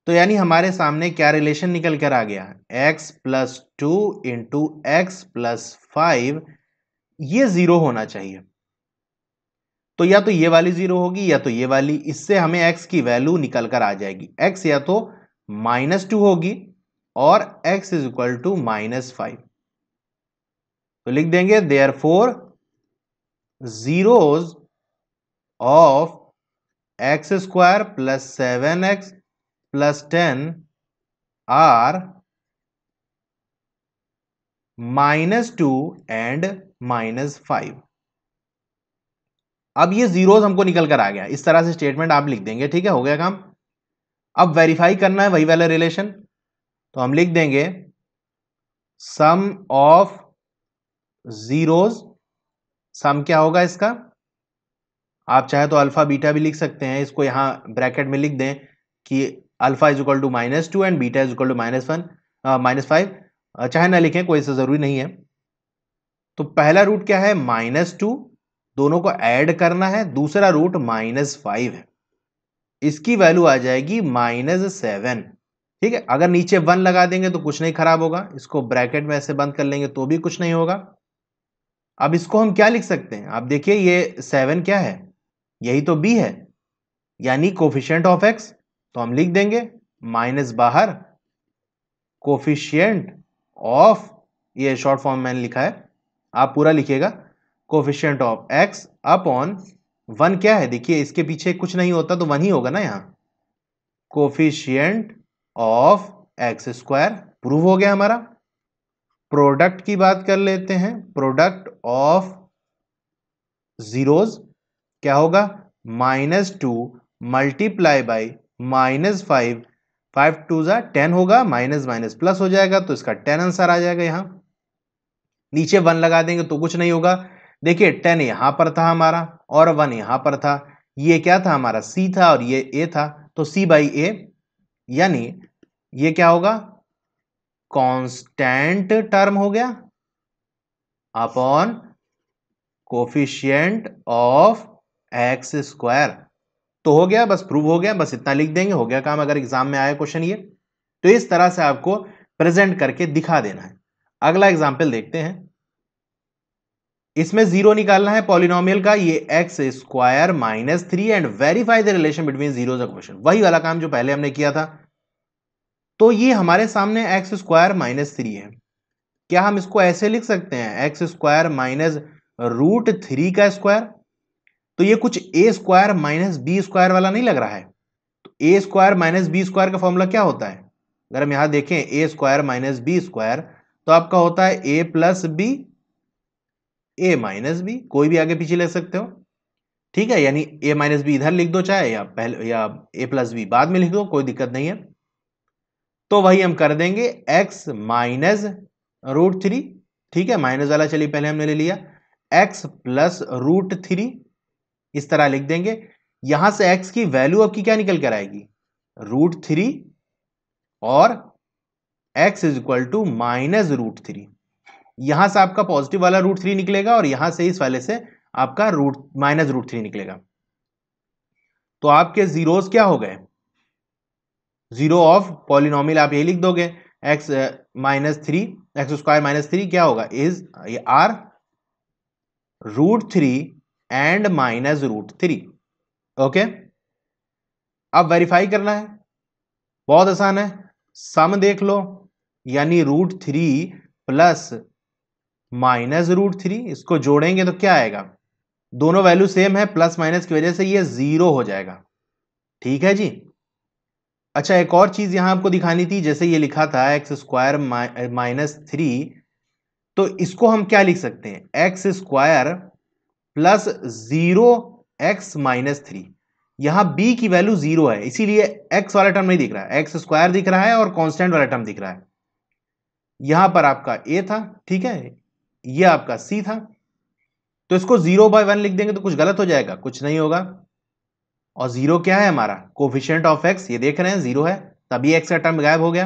तो यानी हमारे सामने क्या रिलेशन निकल कर आ गया x plus two into x plus five ये ज़ीरो होना चाहिए तो या तो ये वाली ज़ीरो होगी या तो ये वाली इससे हमें एक्स की वैल्यू निकल कर आ जाएगी एक्स या तो माइनस टू होगी और x is equal to minus five तो लिख देंगे therefore zeros of x square plus seven x plus ten are minus two and minus five अब ये जीरोज हमको निकल कर आ गया इस तरह से स्टेटमेंट आप लिख देंगे ठीक है हो गया काम अब वेरीफाई करना है वही वाला रिलेशन तो हम लिख देंगे सम ऑफ जीरोज सम क्या होगा इसका आप चाहे तो अल्फा बीटा भी लिख सकते हैं इसको यहाँ ब्रैकेट में लिख दें कि alpha is equal to minus two and beta is equal to minus one minus five चाहे ना लिखें कोई ऐसा ज़रूरी नहीं है तो पहला रूट क्या है माइनस टू दोनों को ऐड करना है दूसरा रूट माइनस फाइव है इसकी वैल्यू आ जाएगी माइनस सेवन ठीक है अगर नीचे वन लगा देंगे तो कुछ नहीं खराब होगा इसको ब्रैकेट में ऐसे बंद कर लेंगे तो भी कुछ नहीं होगा अब इसको हम क्या लिख सकते हैं आप देखिए ये सेवन क्या है यही तो बी है यानी कोफिशियंट ऑफ एक्स तो हम लिख देंगे माइनस बाहर कोफिशियंट ऑफ ये शॉर्ट फॉर्म मैंने लिखा है आप पूरा लिखिएगा coefficient of x upon one क्या है देखिए इसके पीछे कुछ नहीं होता तो वन ही होगा ना यहां coefficient of x square prove हो गया हमारा प्रोडक्ट की बात कर लेते हैं प्रोडक्ट ऑफ जीरोज क्या होगा minus two multiply by minus five five two ज़ा टेन होगा माइनस माइनस प्लस हो जाएगा तो इसका टेन आंसर आ जाएगा यहां नीचे वन लगा देंगे तो कुछ नहीं होगा देखिए टेन यहां पर था हमारा और वन यहां पर था ये क्या था हमारा सी था और ये ए था तो सी बाई ए यानी ये क्या होगा कांस्टेंट टर्म हो गया upon coefficient of x square तो हो गया बस प्रूव हो गया बस इतना लिख देंगे हो गया काम अगर एग्जाम में आया क्वेश्चन ये तो इस तरह से आपको प्रेजेंट करके दिखा देना है अगला एग्जाम्पल देखते हैं इसमें जीरो निकालना है पॉलिनोमियल का ये x square minus three and verify the relation between zero वही वाला काम जो पहले हमने किया था तो ये हमारे सामने एक्स स्क्वायर माइनस थ्री है क्या हम इसको ऐसे लिख सकते हैं x square minus root three का स्क्वायर तो ये कुछ a square minus b square वाला नहीं लग रहा है तो a square minus b square का फॉर्मूला क्या होता है अगर हम यहां देखें a square minus b square तो आपका होता है a plus b a minus b कोई भी आगे पीछे ले सकते हो ठीक है यानी ए माइनस बी इधर लिख दो चाहे या पहले या ए प्लस बी बाद में लिख दो कोई दिक्कत नहीं है तो वही हम कर देंगे एक्स माइनस रूट थ्री ठीक है माइनस वाला चलिए पहले हमने ले लिया एक्स प्लस रूट थ्री इस तरह लिख देंगे यहां से एक्स की वैल्यू आपकी क्या निकल कर आएगी रूट थ्री और x is equal to minus root three यहां से आपका पॉजिटिव वाला रूट थ्री निकलेगा और यहां से इस वाले से आपका रूट माइनस रूट थ्री निकलेगा तो आपके जीरोस क्या हो गए जीरो ऑफ पॉलिनॉमिल आप ये लिख दोगे x minus three x square minus three क्या होगा is are root three and minus root three okay अब वेरीफाई करना है बहुत आसान है सम देख लो यानी root three plus minus root three इसको जोड़ेंगे तो क्या आएगा दोनों वैल्यू सेम है प्लस माइनस की वजह से ये जीरो हो जाएगा ठीक है जी अच्छा एक और चीज़ यहां आपको दिखानी थी जैसे ये लिखा था एक्स स्क्वायर माइनस थ्री तो इसको हम क्या लिख सकते हैं x square plus zero x minus three यहां बी की वैल्यू जीरो है इसीलिए एक्स वाला टर्म नहीं दिख रहा है एक्स स्क्वायर दिख रहा है और कॉन्स्टेंट वाला टर्म दिख रहा है यहां पर आपका ए था ठीक है ये आपका सी था तो इसको जीरो बाय वन लिख देंगे तो कुछ गलत हो जाएगा कुछ नहीं होगा और जीरो क्या है हमारा कोफिशियंट ऑफ एक्स ये देख रहे हैं जीरो है तभी एक्स का टर्म गायब हो गया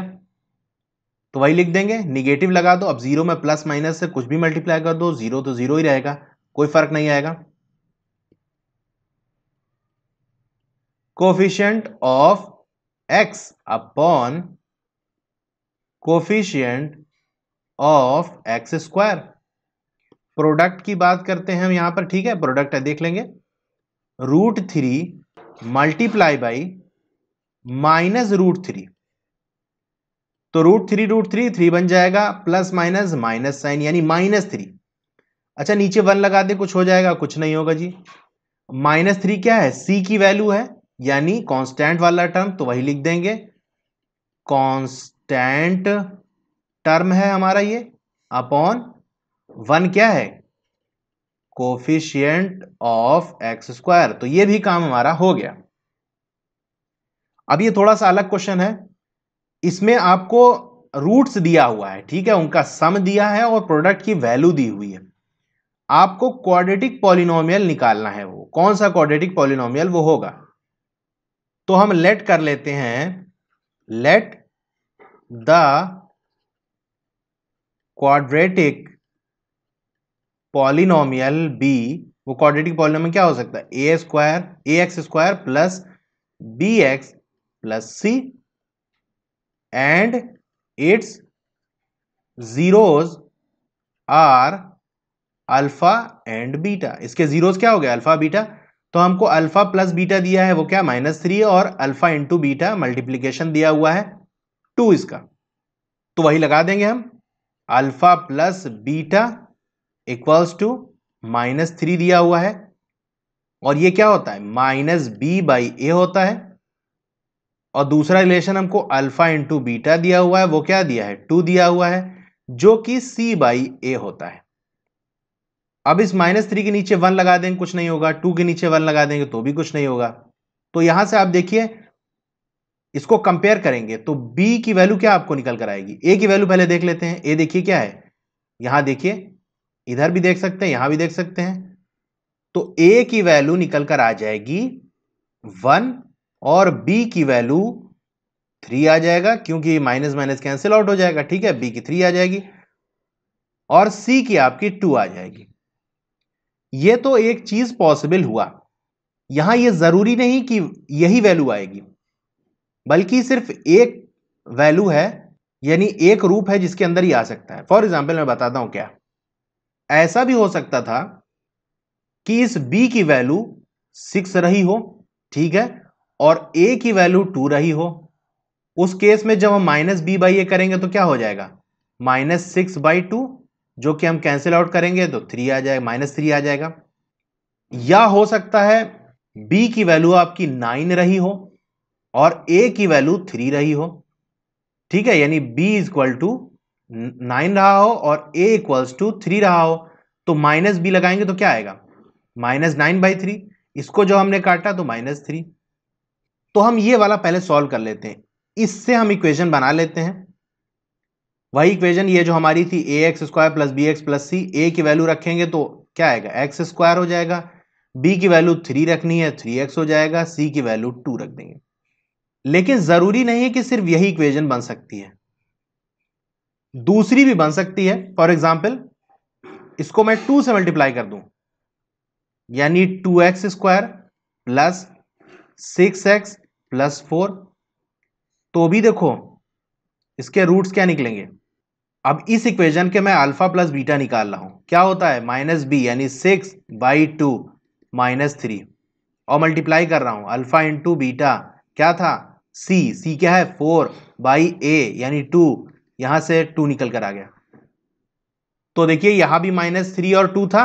तो वही लिख देंगे निगेटिव लगा दो अब जीरो में प्लस माइनस से कुछ भी मल्टीप्लाई कर दो जीरो तो जीरो ही रहेगा कोई फर्क नहीं आएगा coefficient of x upon coefficient of x square product की बात करते हैं हम यहां पर ठीक है प्रोडक्ट है देख लेंगे root three multiply by minus root three तो root three root three three बन जाएगा प्लस माइनस माइनस साइन यानी माइनस थ्री अच्छा नीचे वन लगा दे कुछ हो जाएगा कुछ नहीं होगा जी माइनस थ्री क्या है सी की वैल्यू है यानी कांस्टेंट वाला टर्म तो वही लिख देंगे कांस्टेंट टर्म है हमारा ये अपॉन वन क्या है कोफिशियंट ऑफ एक्स स्क्वायर तो ये भी काम हमारा हो गया अब ये थोड़ा सा अलग क्वेश्चन है इसमें आपको रूट्स दिया हुआ है ठीक है उनका सम दिया है और प्रोडक्ट की वैल्यू दी हुई है आपको क्वाड्रेटिक पॉलिनोमियल निकालना है वो कौन सा क्वाड्रेटिक पॉलिनोमियल वो होगा तो हम लेट कर लेते हैं let the quadratic polynomial be वो क्वाड्रेटिक पॉलिनोमियल क्या हो सकता है a square a x square plus b x plus c and its zeros are alpha and beta इसके जीरोज क्या हो गया अल्फा बीटा तो हमको अल्फा प्लस बीटा दिया है वो क्या माइनस थ्री और अल्फा इंटू बीटा मल्टीप्लीकेशन दिया हुआ है टू इसका तो वही लगा देंगे हम alpha plus beta equals to minus three दिया हुआ है और ये क्या होता है माइनस बी बाई ए होता है और दूसरा रिलेशन हमको अल्फा इंटू बीटा दिया हुआ है वो क्या दिया है टू दिया हुआ है जो कि सी बाई ए होता है अब इस माइनस थ्री के नीचे वन लगा देंगे कुछ नहीं होगा टू के नीचे वन लगा देंगे तो भी कुछ नहीं होगा तो यहां से आप देखिए इसको कंपेयर करेंगे तो बी की वैल्यू क्या आपको निकल कर आएगी ए की वैल्यू पहले देख लेते हैं ए देखिए क्या है यहां देखिए इधर भी देख सकते हैं यहां भी देख सकते हैं तो ए की वैल्यू निकल कर आ जाएगी वन और बी की वैल्यू थ्री आ जाएगा क्योंकि माइनस माइनस कैंसिल आउट हो जाएगा ठीक है बी की थ्री आ जाएगी और सी की आपकी टू आ जाएगी ये तो एक चीज पॉसिबल हुआ यहां ये जरूरी नहीं कि यही वैल्यू आएगी बल्कि सिर्फ एक वैल्यू है यानी एक रूप है जिसके अंदर ही आ सकता है फॉर एग्जाम्पल मैं बताता हूं क्या ऐसा भी हो सकता था कि इस b की वैल्यू सिक्स रही हो ठीक है और a की वैल्यू टू रही हो उस केस में जब हम माइनस बी बाई ए करेंगे तो क्या हो जाएगा माइनस सिक्स बाई टू जो कि हम कैंसिल आउट करेंगे तो थ्री आ जाएगा माइनस थ्री आ जाएगा या हो सकता है b की वैल्यू आपकी नाइन रही हो और a की वैल्यू थ्री रही हो ठीक है यानी b is equal to nine रहा हो और ए इक्वल्स टू थ्री रहा हो तो माइनस बी लगाएंगे तो क्या आएगा माइनस नाइन बाई थ्री इसको जो हमने काटा तो माइनस थ्री तो हम ये वाला पहले सॉल्व कर लेते हैं इससे हम इक्वेशन बना लेते हैं वही इक्वेशन ये जो हमारी थी a x square plus b x plus c a की वैल्यू रखेंगे तो क्या आएगा एक्स स्क्वायर हो जाएगा बी की वैल्यू थ्री रखनी है थ्री एक्स हो जाएगा सी की वैल्यू टू रख देंगे लेकिन ज़रूरी नहीं है कि सिर्फ यही इक्वेशन बन सकती है दूसरी भी बन सकती है फॉर एग्जाम्पल इसको मैं टू से मल्टीप्लाई कर दू यानी two x square plus six x plus four तो भी देखो इसके रूट्स क्या निकलेंगे अब इस इक्वेशन के मैं अल्फा प्लस बीटा निकाल रहा हूं क्या होता है माइनस बी यानी six by two minus three और मल्टीप्लाई कर रहा हूं अल्फा इंटू बीटा क्या था सी सी क्या है फोर बाई ए यानी टू यहां से टू निकल कर आ गया तो देखिए यहां भी माइनस थ्री और टू था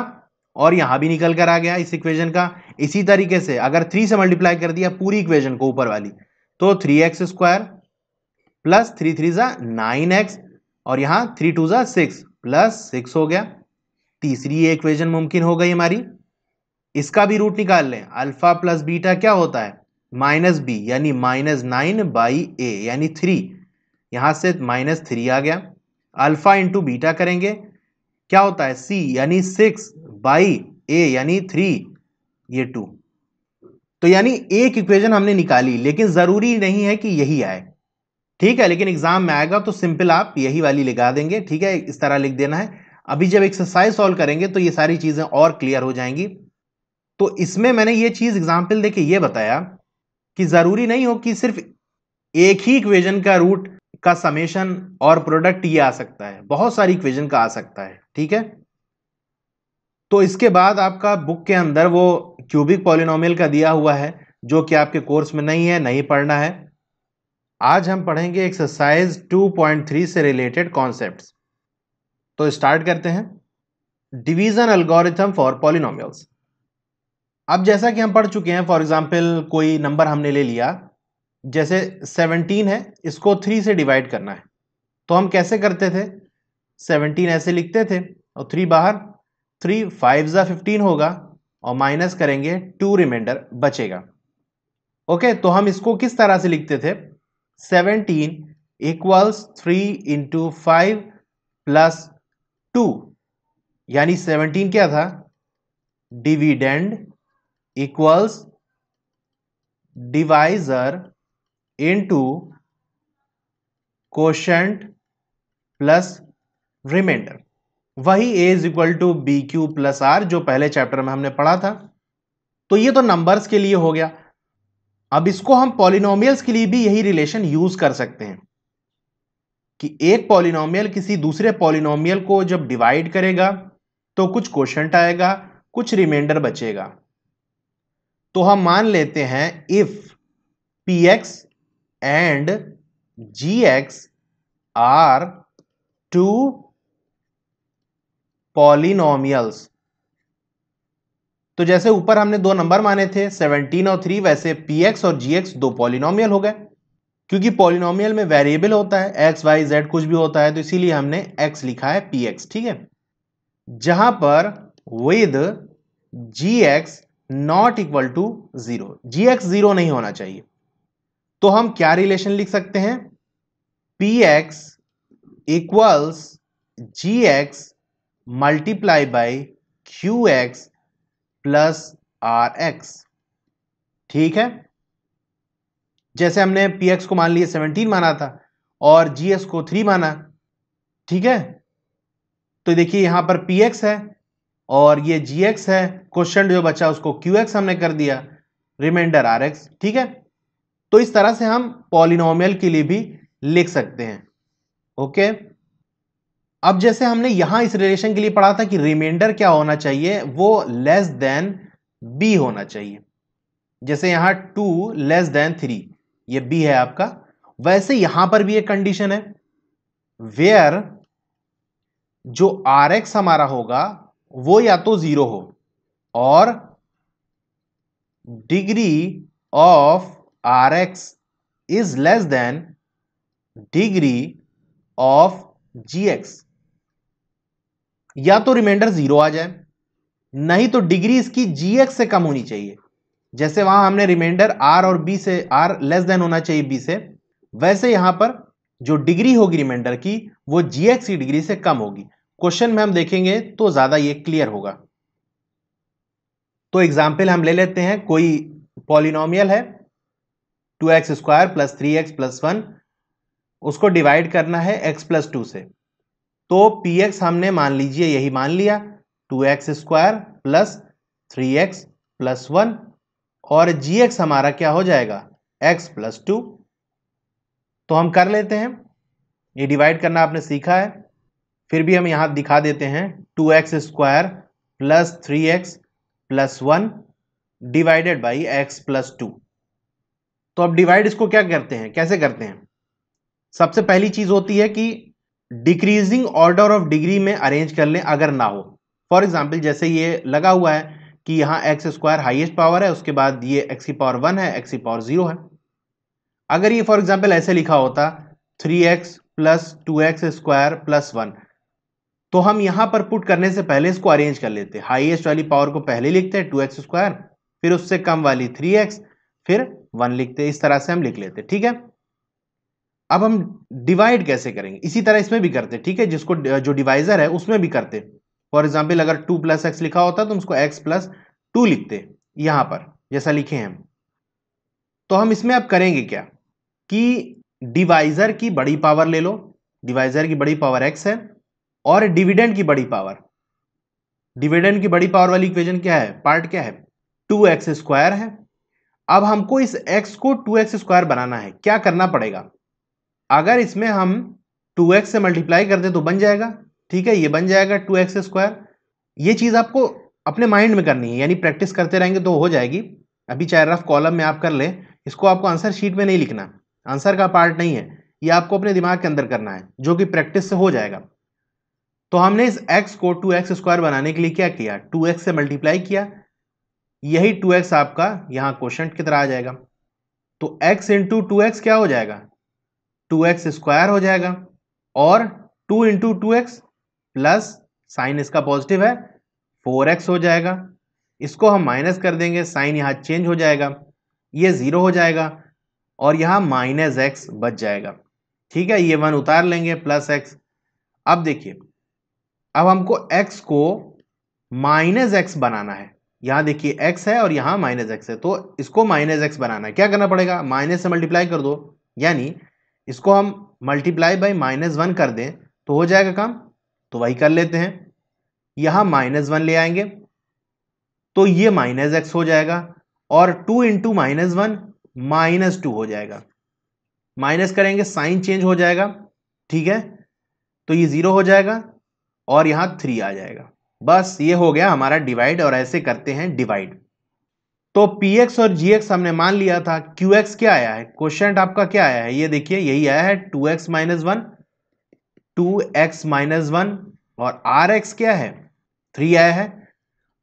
और यहां भी निकल कर आ गया इस इक्वेशन का इसी तरीके से अगर थ्री से मल्टीप्लाई कर दिया पूरी इक्वेशन को ऊपर वाली तो three x square plus three three ज़ा नाइन एक्स और यहां थ्री टू ज़ा सिक्स प्लस सिक्स हो गया तीसरी ये इक्वेशन मुमकिन हो गई हमारी इसका भी रूट निकाल लें अल्फ़ा प्लस बीटा क्या होता है माइनस बी यानी माइनस नाइन बाई ए यानी थ्री यहाँ से माइनस थ्री आ गया अल्फ़ा इंटू बीटा करेंगे क्या होता है सी यानी सिक्स बाई ए यानी थ्री ये टू तो यानी एक इक्वेशन हमने निकाली लेकिन ज़रूरी नहीं है कि यही आए ठीक है लेकिन एग्जाम में आएगा तो सिंपल आप यही वाली लिखा देंगे ठीक है इस तरह लिख देना है अभी जब एक्सरसाइज सॉल्व करेंगे तो ये सारी चीज़ें और क्लियर हो जाएंगी तो इसमें मैंने ये चीज़ एग्जाम्पल देके ये बताया कि ज़रूरी नहीं हो कि सिर्फ एक ही इक्वेजन का रूट का समेशन और प्रोडक्ट ये आ सकता है बहुत सारी इक्वेशन का आ सकता है ठीक है तो इसके बाद आपका बुक के अंदर वो क्यूबिक पॉलिनोमियल का दिया हुआ है जो कि आपके कोर्स में नहीं है नहीं पढ़ना है आज हम पढ़ेंगे एक्सरसाइज 2.3 से रिलेटेड कॉन्सेप्ट तो स्टार्ट करते हैं डिवीजन अलगोरिथम फॉर पॉलिनोमियल्स अब जैसा कि हम पढ़ चुके हैं फॉर एग्जाम्पल कोई नंबर हमने ले लिया जैसे 17 है इसको 3 से डिवाइड करना है तो हम कैसे करते थे 17 ऐसे लिखते थे और 3 बाहर 3 फाइव ज़ा फिफ्टीन होगा और माइनस करेंगे टू रिमाइंडर बचेगा ओके तो हम इसको किस तरह से लिखते थे 17 equals three into five plus two यानी 17 क्या था dividend equals divisor into quotient plus remainder वही a is equal to b q plus r जो पहले चैप्टर में हमने पढ़ा था तो ये तो नंबर्स के लिए हो गया अब इसको हम पॉलिनोमियल्स के लिए भी यही रिलेशन यूज कर सकते हैं कि एक पॉलिनोमियल किसी दूसरे पॉलिनोमियल को जब डिवाइड करेगा तो कुछ क्वेश्चन आएगा कुछ रिमाइंडर बचेगा तो हम मान लेते हैं if p x and g x are two polynomials तो जैसे ऊपर हमने दो नंबर माने थे 17 और 3 वैसे एक्स और जी एक्स दो पॉलिनोमियल हो गए क्योंकि पॉलिनोमियल में वेरिएबल होता है एक्स वाई जेड कुछ भी होता है तो इसीलिए हमने एक्स लिखा है एक्स ठीक है जहां पर with g x not equal to zero g x zero नहीं होना चाहिए तो हम क्या रिलेशन लिख सकते हैं p x equals g x multiply by q x plus r x ठीक है जैसे हमने पी एक्स को मान लिया सेवनटीन माना था और जी एक्स को थ्री माना ठीक है तो देखिए यहां पर पी एक्स है और ये जी एक्स है क्वेश्चन जो बचा उसको क्यू एक्स हमने कर दिया रिमाइंडर आर एक्स ठीक है तो इस तरह से हम पॉलिनोमियल के लिए भी लिख सकते हैं ओके अब जैसे हमने यहां इस रिलेशन के लिए पढ़ा था कि रिमाइंडर क्या होना चाहिए वो लेस देन बी होना चाहिए जैसे यहां टू लेस देन थ्री ये बी है आपका वैसे यहां पर भी एक कंडीशन है वेयर जो आर एक्स हमारा होगा वो या तो जीरो हो और degree of r x is less than degree of g x या तो रिमाइंडर जीरो आ जाए नहीं तो डिग्री इसकी जी एक्स से कम होनी चाहिए जैसे वहां हमने रिमाइंडर आर और बी से आर लेस देन होना चाहिए बी से वैसे यहां पर जो डिग्री होगी रिमाइंडर की वो जी एक्स की डिग्री से कम होगी क्वेश्चन में हम देखेंगे तो ज्यादा ये क्लियर होगा तो एग्जाम्पल हम ले लेते हैं कोई पॉलिनोमियल है two x square plus three x plus one उसको डिवाइड करना है एक्स प्लस टू से तो पी एक्स हमने मान लीजिए यही मान लिया two x square plus three x plus one और जी एक्स हमारा क्या हो जाएगा एक्स प्लस टू तो हम कर लेते हैं ये डिवाइड करना आपने सीखा है फिर भी हम यहाँ दिखा देते हैं two x square plus three x plus one divided by x plus two तो अब डिवाइड इसको क्या करते हैं कैसे करते हैं सबसे पहली चीज होती है कि डिक्रीजिंग ऑर्डर ऑफ डिग्री में अरेंज कर लें अगर ना हो फॉर एग्जाम्पल जैसे ये लगा हुआ है कि यहाँ एक्स स्क्वायर हाइएस्ट पावर है उसके बाद ये एक्स की पावर वन है एक्स की पावर जीरो है अगर ये फॉर एग्जाम्पल ऐसे लिखा होता three x plus two x square plus one तो हम यहाँ पर पुट करने से पहले इसको अरेंज कर लेते हाइएस्ट वाली पावर को पहले लिखते हैं टू एक्स स्क्वायर फिर उससे कम वाली थ्री एक्स फिर वन लिखते इस तरह से हम लिख लेते ठीक है अब हम डिवाइड कैसे करेंगे इसी तरह इसमें भी करते ठीक है जिसको जो डिवाइजर है उसमें भी करते फॉर एग्जाम्पल अगर टू प्लस एक्स लिखा होता तो उसको एक्स प्लस टू लिखते यहां पर जैसा लिखे हैं हम तो हम इसमें अब करेंगे क्या कि डिवाइजर की बड़ी पावर ले लो डिवाइजर की बड़ी पावर एक्स है और डिविडेंड की बड़ी पावर डिविडेंड की बड़ी पावर वाली इक्वेशन क्या है पार्ट क्या है टू एक्स स्क्वायर है अब हमको इस x को 2x स्क्वायर बनाना है क्या करना पड़ेगा अगर इसमें हम 2x से मल्टीप्लाई कर दें तो बन जाएगा ठीक है ये बन जाएगा 2x स्क्वायर ये चीज़ आपको अपने माइंड में करनी है यानी प्रैक्टिस करते रहेंगे तो हो जाएगी अभी चाहे रफ कॉलम में आप कर लें इसको आपको आंसर शीट में नहीं लिखना आंसर का पार्ट नहीं है ये आपको अपने दिमाग के अंदर करना है जो कि प्रैक्टिस से हो जाएगा तो हमने इस x को 2x स्क्वायर बनाने के लिए क्या किया 2x से मल्टीप्लाई किया यही टू एक्स आपका यहाँ क्वेश्चन की तरह आ जाएगा तो x इंटू टू एक्स क्या हो जाएगा टू एक्स स्क्वायर हो जाएगा और two into two x plus sign इसका पॉजिटिव है फोर एक्स हो जाएगा इसको हम माइनस कर देंगे साइन यहाँ चेंज हो जाएगा ये ज़ीरो हो जाएगा और यहाँ माइनस एक्स बच जाएगा ठीक है ये वन उतार लेंगे प्लस एक्स अब देखिए अब हमको एक्स को माइनस एक्स बनाना है यहाँ देखिए x है और यहाँ माइनस एक्स है तो इसको माइनस एक्स बनाना है क्या करना पड़ेगा माइनस से मल्टीप्लाई कर दो यानी इसको हम मल्टीप्लाई बाई माइनस वन कर दें तो हो जाएगा काम तो वही कर लेते हैं यहाँ माइनस वन ले आएंगे तो ये माइनस एक्स हो जाएगा और two into minus one minus two हो जाएगा माइनस करेंगे साइन चेंज हो जाएगा ठीक है तो ये ज़ीरो हो जाएगा और यहाँ थ्री आ जाएगा बस ये हो गया हमारा डिवाइड और ऐसे करते हैं डिवाइड तो पी एक्स और जी एक्स हमने मान लिया था क्यू एक्स क्या आया है क्वेश्चन आपका क्या आया है ये देखिए यही आया है two x minus one two x minus one और आर एक्स क्या है थ्री आया है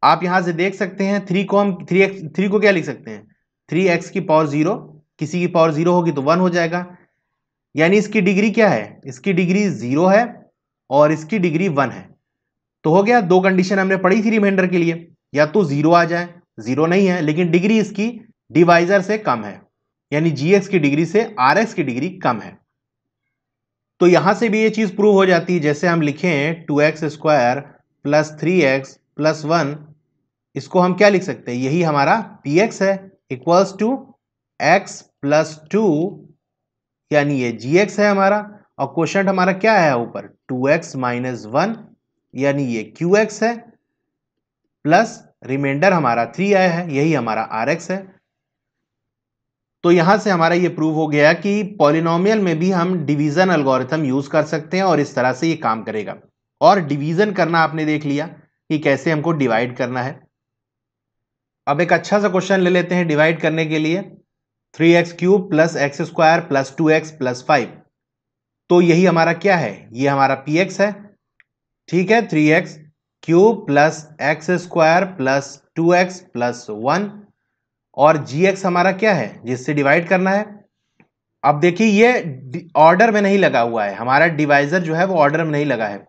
आप यहां से देख सकते हैं थ्री को हम थ्री एक्स थ्री को क्या लिख सकते हैं थ्री एक्स की पावर जीरो किसी की पावर जीरो होगी तो वन हो जाएगा यानी इसकी डिग्री क्या है इसकी डिग्री जीरो है और इसकी डिग्री वन है तो हो गया दो कंडीशन हमने पढ़ी थी रिमाइंडर के लिए या तो जीरो आ जाए जीरो नहीं है लेकिन डिग्री इसकी डिवाइजर से कम है यानी जीएक्स की डिग्री से आर की डिग्री कम है तो यहां से भी ये चीज प्रूव हो जाती है जैसे हम लिखें two x square plus three x plus one इसको हम क्या लिख सकते हैं यही हमारा पी एक्स है equals two x plus two यानी ये जी एक्स है हमारा और क्वेश्चन हमारा क्या है ऊपर टू एक्स माइनस वन यानी ये क्यू एक्स है प्लस रिमाइंडर हमारा थ्री आया है यही हमारा आर एक्स है तो यहां से हमारा ये प्रूव हो गया कि पॉलिनोमियल में भी हम डिवीज़न अल्गोरिथम यूज़ कर सकते हैं और इस तरह से ये काम करेगा और डिवीज़न करना आपने देख लिया कि कैसे हमको डिवाइड करना है अब एक अच्छा सा क्वेश्चन ले लेते हैं डिवाइड करने के लिए three x cube plus x square plus two x plus five तो यही हमारा क्या है ये हमारा पी एक्स है ठीक है three x cube plus x square plus two x plus one और जी एक्स हमारा क्या है जिससे डिवाइड करना है अब देखिए ये ऑर्डर में नहीं लगा हुआ है हमारा डिवाइजर जो है वो ऑर्डर में नहीं लगा है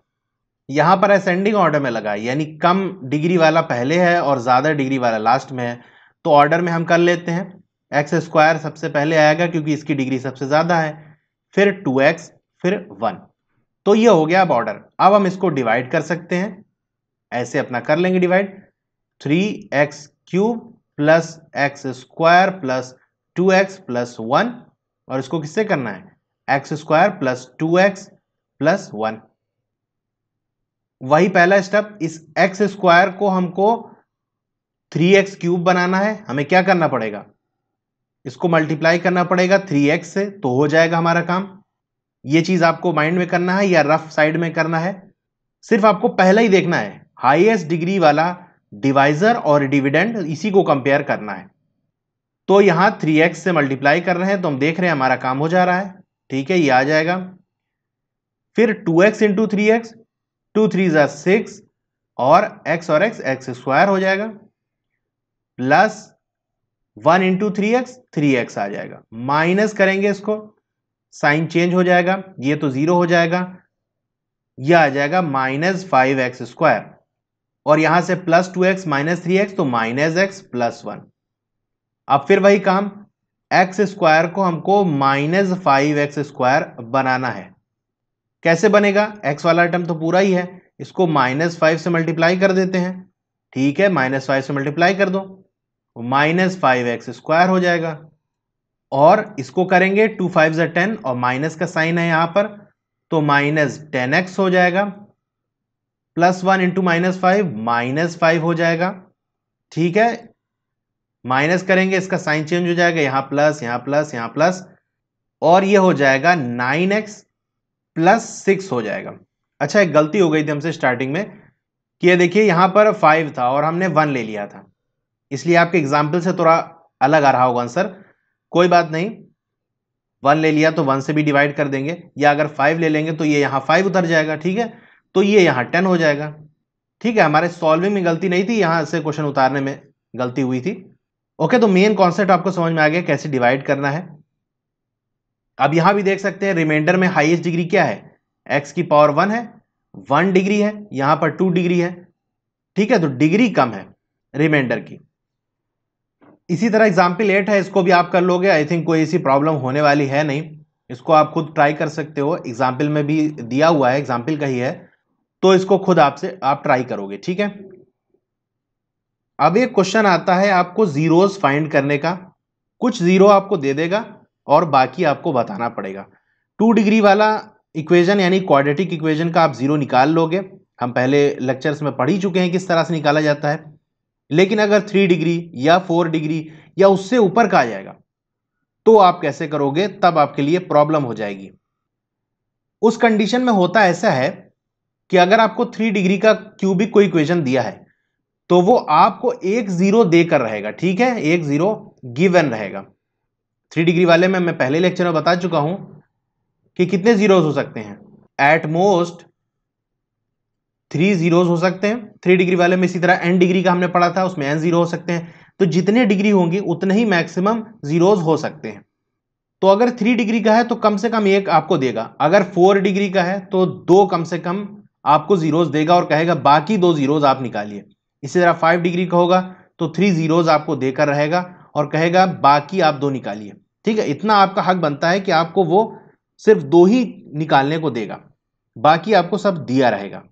यहां पर असेंडिंग ऑर्डर में लगा है यानी कम डिग्री वाला पहले है और ज़्यादा डिग्री वाला लास्ट में है तो ऑर्डर में हम कर लेते हैं एक्स स्क्वायर सबसे पहले आएगा क्योंकि इसकी डिग्री सबसे ज़्यादा है फिर टू एक्स फिर वन तो ये हो गया अब ऑर्डर अब हम इसको डिवाइड कर सकते हैं ऐसे अपना कर लेंगे divide three x cube plus x square plus two x plus one और इसको किससे करना है x square plus two x plus one वही पहला स्टेप इस एक्स स्क्वायर को हमको थ्री एक्स क्यूब बनाना है हमें क्या करना पड़ेगा इसको मल्टीप्लाई करना पड़ेगा थ्री एक्स से तो हो जाएगा हमारा काम ये चीज आपको माइंड में करना है या रफ साइड में करना है सिर्फ आपको पहला ही देखना है हाईएस्ट डिग्री वाला डिवाइजर और डिविडेंड इसी को कंपेयर करना है तो यहां थ्री एक्स से मल्टीप्लाई कर रहे हैं तो हम देख रहे हैं हमारा काम हो जा रहा है ठीक है ये आ जाएगा फिर two x into three x two three ज़ा सिक्स और एक्स और एक्स एक्स स्क्वायर हो जाएगा plus one into three x three x आ जाएगा माइनस करेंगे इसको साइन चेंज हो जाएगा ये तो जीरो हो जाएगा यह आ जाएगा माइनस फाइव एक्स स्क्वायर और यहां से plus two x minus three x तो माइनस एक्स प्लस वन अब फिर वही काम एक्स स्क्वायर को हमको माइनस फाइव एक्स स्क्वायर बनाना है कैसे बनेगा एक्स वाला आइटम तो पूरा ही है इसको माइनस फाइव से मल्टीप्लाई कर देते हैं ठीक है माइनस फाइव से मल्टीप्लाई कर दो तो माइनस फाइव एक्स स्क्वायर हो जाएगा और इसको करेंगे टू फाइव ज़ा टेन और माइनस का साइन है यहां पर तो माइनस टेन एक्स हो जाएगा plus one into minus five minus five हो जाएगा ठीक है माइनस करेंगे इसका साइन चेंज हो जाएगा यहां प्लस यहां प्लस यहां प्लस और ये हो जाएगा नाइन एक्स प्लस सिक्स हो जाएगा अच्छा एक गलती हो गई थी हमसे स्टार्टिंग में कि ये देखिए यहां पर फाइव था और हमने वन ले लिया था इसलिए आपके एग्जाम्पल से थोड़ा अलग आ रहा होगा आंसर कोई बात नहीं वन ले लिया तो वन से भी डिवाइड कर देंगे या अगर फाइव ले लेंगे तो ये यहाँ फाइव उतर जाएगा ठीक है तो ये यहाँ टेन हो जाएगा ठीक है हमारे सॉल्विंग में गलती नहीं थी यहाँ से क्वेश्चन उतारने में गलती हुई थी ओके तो मेन कॉन्सेप्ट आपको समझ में आ गया कैसे डिवाइड करना है अब यहाँ भी देख सकते हैं रिमाइंडर में हाईएस्ट डिग्री क्या है एक्स की पावर वन है वन डिग्री है यहाँ पर टू डिग्री है ठीक है तो डिग्री कम है रिमाइंडर की इसी तरह एग्जाम्पल एट है इसको भी आप कर लोगे आई थिंक कोई ऐसी प्रॉब्लम होने वाली है नहीं इसको आप खुद ट्राई कर सकते हो एग्जाम्पल में भी दिया हुआ है एग्जाम्पल का ही है तो इसको खुद आपसे आप ट्राई करोगे ठीक है अब एक क्वेश्चन आता है आपको जीरोस फाइंड करने का कुछ जीरो आपको दे देगा और बाकी आपको बताना पड़ेगा टू डिग्री वाला इक्वेजन यानी क्वाड्रेटिक इक्वेजन का आप जीरो निकाल लोगे हम पहले लेक्चर्स में पढ़ ही चुके हैं किस तरह से निकाला जाता है लेकिन अगर थ्री डिग्री या फोर डिग्री या उससे ऊपर का आ जाएगा तो आप कैसे करोगे तब आपके लिए प्रॉब्लम हो जाएगी उस कंडीशन में होता ऐसा है कि अगर आपको थ्री डिग्री का क्यूबिक कोई इक्वेशन दिया है तो वो आपको एक जीरो देकर रहेगा ठीक है एक जीरो गिवन रहेगा थ्री डिग्री वाले में मैं पहले लेक्चर में बता चुका हूं कि कितने जीरोस हो सकते हैं एट मोस्ट थ्री जीरोज हो सकते हैं थ्री डिग्री वाले में इसी तरह एन डिग्री का हमने पढ़ा था उसमें एन जीरो हो सकते हैं तो जितने डिग्री होंगे उतने ही मैक्सिमम जीरोज हो सकते हैं तो अगर थ्री डिग्री का है तो कम से कम एक आपको देगा अगर फोर डिग्री का है तो दो कम से कम आपको जीरोज देगा और कहेगा बाकी दो जीरोज आप निकालिए इसी तरह फाइव डिग्री का होगा तो थ्री जीरोज आपको देकर रहेगा और कहेगा बाकी आप दो निकालिए ठीक है इतना आपका हक बनता है कि आपको वो सिर्फ दो ही निकालने को देगा बाकी आपको सब दिया रहेगा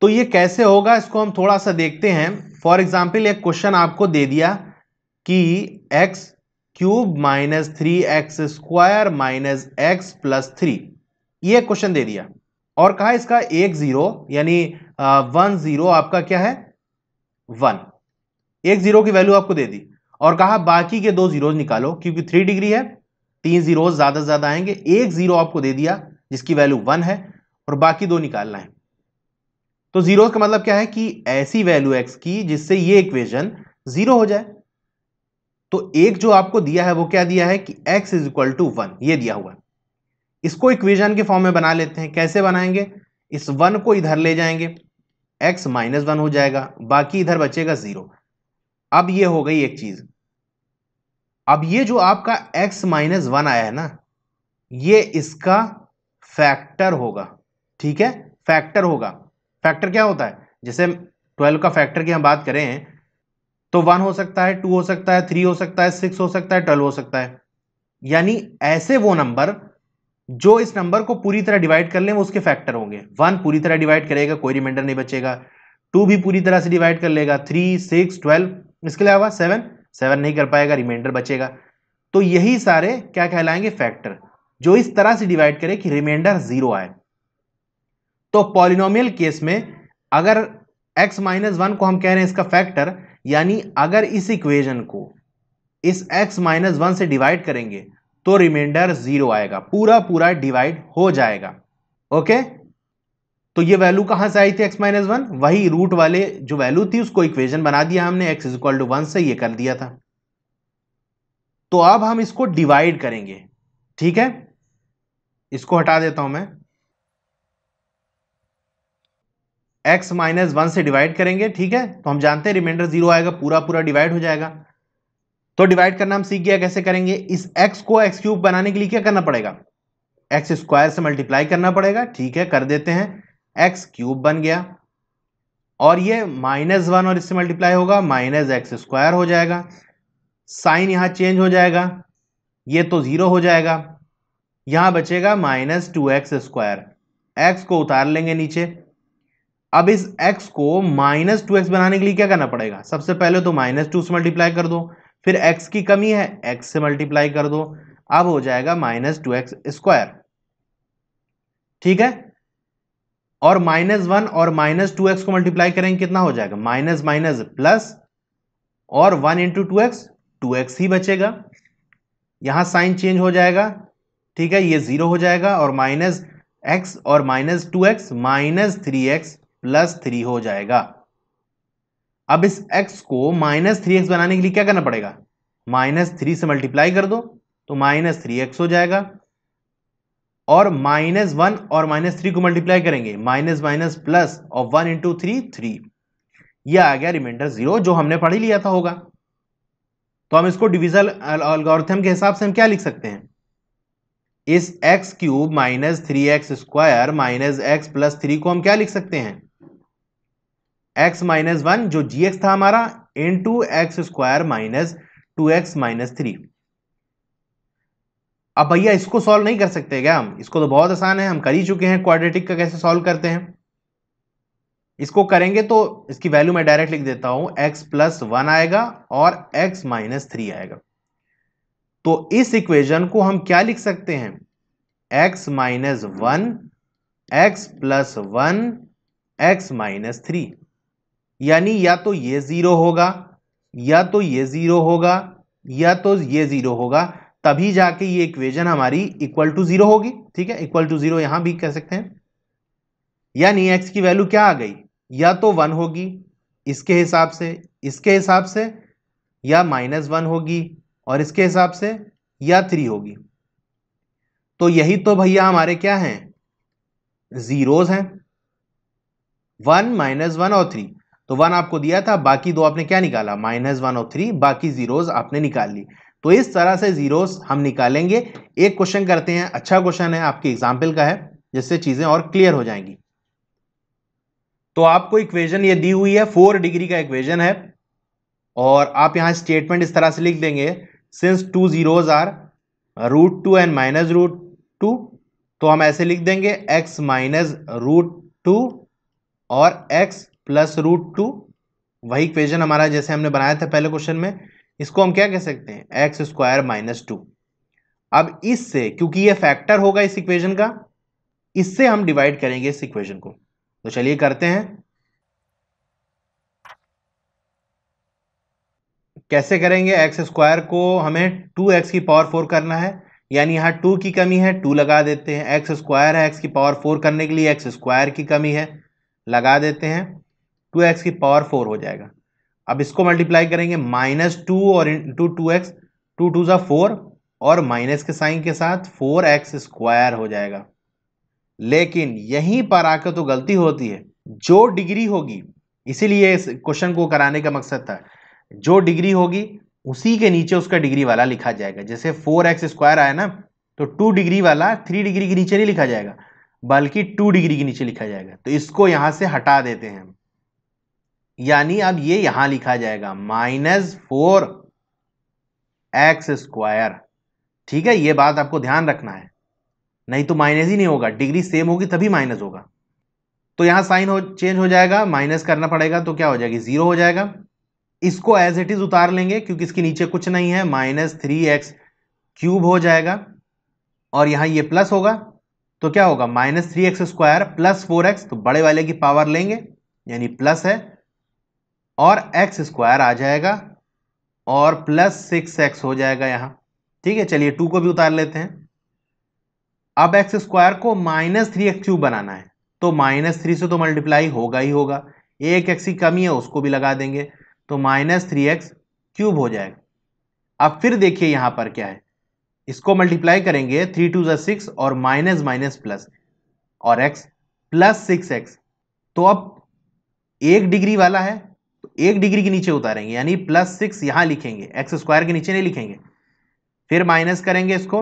तो ये कैसे होगा इसको हम थोड़ा सा देखते हैं फॉर एग्जाम्पल एक क्वेश्चन आपको दे दिया कि x cube minus three x square minus x plus three ये क्वेश्चन दे दिया और कहा इसका एक जीरो यानी वन जीरो आपका क्या है वन एक जीरो की वैल्यू आपको दे दी और कहा बाकी के दो जीरोज निकालो क्योंकि थ्री डिग्री है तीन जीरोज ज्यादा से ज्यादा आएंगे एक जीरो आपको दे दिया जिसकी वैल्यू वन है और बाकी दो निकालना है तो जीरो का मतलब क्या है कि ऐसी वैल्यू एक्स की जिससे ये इक्वेशन जीरो हो जाए तो एक जो आपको दिया है वो क्या दिया है कि x is equal to one ये दिया हुआ है इसको इक्वेशन के फॉर्म में बना लेते हैं कैसे बनाएंगे इस वन को इधर ले जाएंगे एक्स माइनस वन हो जाएगा बाकी इधर बचेगा जीरो अब ये हो गई एक चीज अब ये जो आपका एक्स माइनस वन आया है ना ये इसका फैक्टर होगा ठीक है फैक्टर होगा फैक्टर क्या होता है जैसे ट्वेल्व का फैक्टर की हम बात करें तो वन हो सकता है टू हो सकता है थ्री हो सकता है सिक्स हो सकता है ट्वेल्व हो सकता है यानी ऐसे वो नंबर जो इस नंबर को पूरी तरह डिवाइड कर लें वो उसके फैक्टर होंगे वन पूरी तरह डिवाइड करेगा कोई रिमाइंडर नहीं बचेगा टू भी पूरी तरह से डिवाइड कर लेगा थ्री सिक्स ट्वेल्व इसके अलावा सेवन सेवन नहीं कर पाएगा रिमाइंडर बचेगा तो यही सारे क्या कहलाएंगे फैक्टर जो इस तरह से डिवाइड करे कि रिमाइंडर जीरो आए तो पॉलिनोमियल केस में अगर x माइनस वन को हम कह रहे हैं इसका फैक्टर यानी अगर इस इक्वेशन को इस x माइनस वन से डिवाइड करेंगे तो रिमाइंडर जीरो आएगा पूरा पूरा डिवाइड हो जाएगा ओके तो ये वैल्यू कहां से आई थी x माइनस वन वही रूट वाले जो वैल्यू थी उसको इक्वेशन बना दिया हमने x is equal to one से ये कर दिया था तो अब हम इसको डिवाइड करेंगे ठीक है इसको हटा देता हूं मैं एक्स माइनस वन से डिवाइड करेंगे ठीक है तो हम जानते हैं रिमाइंडर जीरो आएगा पूरा पूरा डिवाइड हो जाएगा तो डिवाइड करना हम सीख गया कैसे करेंगे इस एक्स को एक्स क्यूब बनाने के लिए क्या करना पड़ेगा एक्स स्क्वायर से मल्टीप्लाई करना पड़ेगा ठीक है कर देते हैं एक्स क्यूब बन गया और ये माइनस वन और इससे मल्टीप्लाई होगा माइनस एक्स स्क्वायर हो जाएगा साइन यहां चेंज हो जाएगा ये तो ज़ीरो हो जाएगा यहां बचेगा minus two x square x को उतार लेंगे नीचे अब इस x को माइनस टू एक्स बनाने के लिए क्या करना पड़ेगा सबसे पहले तो माइनस टू से मल्टीप्लाई कर दो फिर x की कमी है x से मल्टीप्लाई कर दो अब हो जाएगा माइनस टू एक्स स्क्वायर ठीक है और माइनस वन और माइनस टू एक्स को मल्टीप्लाई करेंगे कितना हो जाएगा माइनस माइनस प्लस और one into two x two x ही बचेगा यहां साइन चेंज हो जाएगा ठीक है ये जीरो हो जाएगा और माइनस एक्स और minus two x minus three x plus three हो जाएगा अब इस x को माइनस थ्री एक्स बनाने के लिए क्या करना पड़ेगा माइनस थ्री से मल्टीप्लाई कर दो तो माइनस थ्री एक्स हो जाएगा और माइनस वन और माइनस थ्री को मल्टीप्लाई करेंगे माइनस माइनस प्लस और वन इंटू थ्री थ्री यह आ गया रिमाइंडर जीरो जो हमने पढ़ ही लिया था होगा तो हम इसको डिविजल अलगोरिथम के हिसाब से हम क्या लिख सकते हैं इस x cube minus three x square minus x plus three को हम क्या लिख सकते हैं एक्स माइनस वन जो जी एक्स था हमारा in two x square minus two x minus three अब भैया इसको सॉल्व नहीं कर सकते क्या हम इसको तो बहुत आसान है हम कर ही चुके हैं क्वाड्रेटिक का कैसे सॉल्व करते हैं इसको करेंगे तो इसकी वैल्यू मैं डायरेक्ट लिख देता हूं x प्लस वन आएगा और x माइनस थ्री आएगा तो इस इक्वेशन को हम क्या लिख सकते हैं x minus one x plus one x minus three यानी या तो ये ज़ीरो होगा या तो ये ज़ीरो होगा या तो ये ज़ीरो होगा तभी जाके ये इक्वेशन हमारी इक्वल टू ज़ीरो होगी ठीक है इक्वल टू ज़ीरो यहां भी कह सकते हैं यानी एक्स की वैल्यू क्या आ गई या तो वन होगी इसके हिसाब से इसके हिसाब से या माइनस वन होगी और इसके हिसाब से या थ्री होगी तो यही तो भैया हमारे क्या हैं ज़ीरोज़ हैं वन माइनस वन और थ्री तो वन आपको दिया था बाकी दो आपने क्या निकाला माइनस वन और थ्री बाकी जीरोज आपने निकाल ली तो इस तरह से जीरोस हम निकालेंगे एक क्वेश्चन करते हैं अच्छा क्वेश्चन है आपके एग्जाम्पल का है जिससे चीज़ें और क्लियर हो जाएंगी तो आपको इक्वेजन ये दी हुई है फोर डिग्री का इक्वेजन है और आप यहां स्टेटमेंट इस तरह से लिख देंगे since two zeros are root two and minus root two तो हम ऐसे लिख देंगे एक्स माइनस रूट टू और एक्स प्लस रूट टू वही इक्वेशन हमारा जैसे हमने बनाया था पहले क्वेश्चन में इसको हम क्या कह सकते हैं एक्स स्क्वायर माइनस टू अब इससे क्योंकि ये फैक्टर होगा इस इक्वेशन का इससे हम डिवाइड करेंगे इस इक्वेशन को तो चलिए करते हैं कैसे करेंगे एक्स स्क्वायर को हमें टू एक्स की पावर फोर करना है यानी यहाँ टू की कमी है टू लगा देते हैं एक्स स्क्वायर है एक्स की पावर फोर करने के लिए एक्स स्क्वायर की कमी है लगा देते हैं टू एक्स की पावर फोर हो जाएगा अब इसको मल्टीप्लाई करेंगे माइनस टू और two two x two two ज़ा फोर और माइनस के साइन के साथ फोर एक्स स्क्वायर हो जाएगा लेकिन यहीं पर आकर तो गलती होती है जो डिग्री होगी इसीलिए इस क्वेश्चन को कराने का मकसद था जो डिग्री होगी उसी के नीचे उसका डिग्री वाला लिखा जाएगा जैसे फोर एक्स स्क्वायर आया ना तो टू डिग्री वाला थ्री डिग्री के नीचे नहीं लिखा जाएगा बल्कि टू डिग्री के नीचे लिखा जाएगा तो इसको यहाँ से हटा देते हैं हम यानी अब ये यहां लिखा जाएगा माइनस फोर एक्स स्क्वायर ठीक है ये बात आपको ध्यान रखना है नहीं तो माइनस ही नहीं होगा डिग्री सेम होगी तभी माइनस होगा तो यहां साइन हो चेंज हो जाएगा माइनस करना पड़ेगा तो क्या हो जाएगी जीरो हो जाएगा इसको एज इट इज उतार लेंगे क्योंकि इसके नीचे कुछ नहीं है माइनस थ्री एक्स क्यूब हो जाएगा और यहां ये प्लस होगा तो क्या होगा minus three x square plus four x तो बड़े वाले की पावर लेंगे यानी प्लस है और एक्स स्क्वायर आ जाएगा और प्लस सिक्स एक्स हो जाएगा यहाँ ठीक है चलिए टू को भी उतार लेते हैं अब एक्स स्क्वायर को माइनस थ्री एक्स क्यूब बनाना है तो माइनस थ्री से तो मल्टीप्लाई होगा ही होगा एक एक्स की कमी है उसको भी लगा देंगे तो माइनस थ्री एक्स क्यूब हो जाएगा अब फिर देखिए यहाँ पर क्या है इसको मल्टीप्लाई करेंगे थ्री टू जो सिक्स और माइनस माइनस प्लस और एक्स प्लस सिक्स एक्स तो अब एक डिग्री वाला है तो एक डिग्री के नीचे उतारेंगे यानी प्लस सिक्स यहां लिखेंगे एक्स स्क्वायर के नीचे नहीं लिखेंगे फिर माइनस करेंगे इसको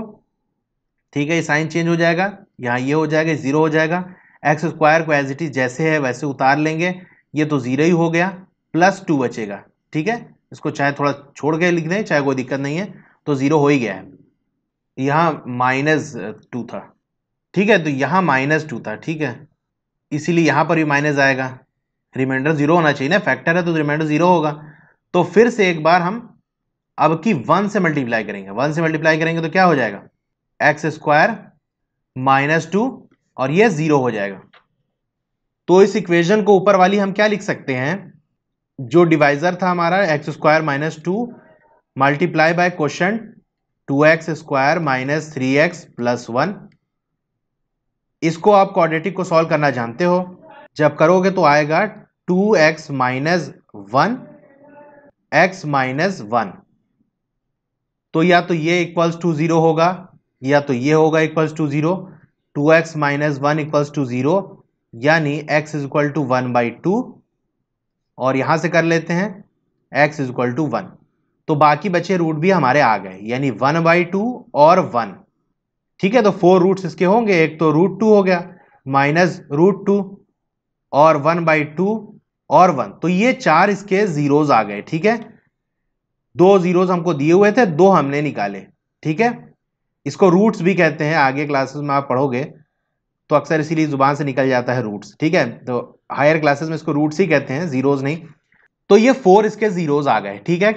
ठीक है साइन चेंज हो जाएगा यहां ये हो जाएगा ज़ीरो हो जाएगा एक्स स्क्वायर को एज इट इज़ जैसे है वैसे उतार लेंगे ये तो ज़ीरो ही हो गया प्लस टू बचेगा ठीक है इसको चाहे थोड़ा छोड़ के लिख दें चाहे कोई दिक्कत नहीं है तो ज़ीरो हो ही गया है यहां माइनस टू था ठीक है तो यहां माइनस टू था ठीक है इसीलिए यहां पर भी माइनस आएगा रिमाइंडर जीरो होना चाहिए ना फैक्टर है तो रिमाइंडर जीरो होगा तो फिर से एक बार हम अब की वन से मल्टीप्लाई करेंगे वन से मल्टीप्लाई करेंगे तो क्या हो जाएगा एक्स स्क्वायर माइनस टू और ये जीरो हो जाएगा तो इस इक्वेशन को ऊपर वाली हम क्या लिख सकते हैं जो डिवाइजर था हमारा x square minus two multiply by question two x square minus three x plus one इसको आप क्वाड्रेटिक को सॉल्व करना जानते हो जब करोगे तो आएगा two x minus one x minus one तो या तो ये इक्वल्स टू जीरो होगा या तो ये होगा equals to zero two x minus one equals to zero यानी x is equal to one by two और यहां से कर लेते हैं x is equal to one तो बाकी बचे रूट भी हमारे आ गए यानी वन बाई टू और वन ठीक है तो फोर रूट्स इसके होंगे एक तो रूट टू हो गया माइनस रूट टू और वन बाई टू और वन तो ये चार इसके जीरोज आ गए ठीक है दो जीरोज हमको दिए हुए थे दो हमने निकाले ठीक है इसको रूट्स भी कहते हैं आगे क्लासेस में आप पढ़ोगे तो अक्सर इसीलिए जुबान से निकल जाता है रूट्स ठीक है तो हायर क्लासेस में इसको रूट्स ही कहते हैं जीरोज नहीं तो ये फोर इसके जीरोज आ गए ठीक है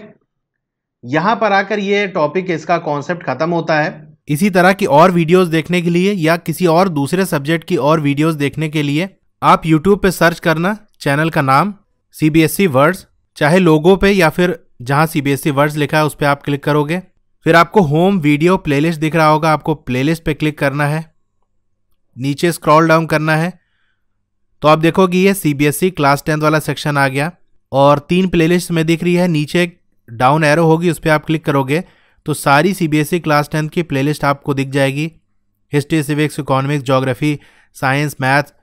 यहां पर आकर ये टॉपिक इसका कॉन्सेप्ट खत्म होता है इसी तरह की और वीडियोस देखने के लिए या किसी और दूसरे सब्जेक्ट की और वीडियोस देखने के लिए आप YouTube पे सर्च करना चैनल का नाम C B S E words चाहे लोगो पे या फिर जहाँ C B S E words लिखा है उस पर आप क्लिक करोगे फिर आपको होम वीडियो प्लेलिस्ट दिख रहा होगा आपको प्लेलिस्ट पे क्लिक करना है नीचे स्क्रॉल डाउन करना है तो आप देखोगे ये C B S E class tenth वाला सेक्शन आ गया और तीन प्लेलिस्ट में दिख रही है नीचे डाउन एरो होगी उस पर आप क्लिक करोगे तो सारी C B S E class tenth की प्लेलिस्ट आपको दिख जाएगी history civics economics geography science math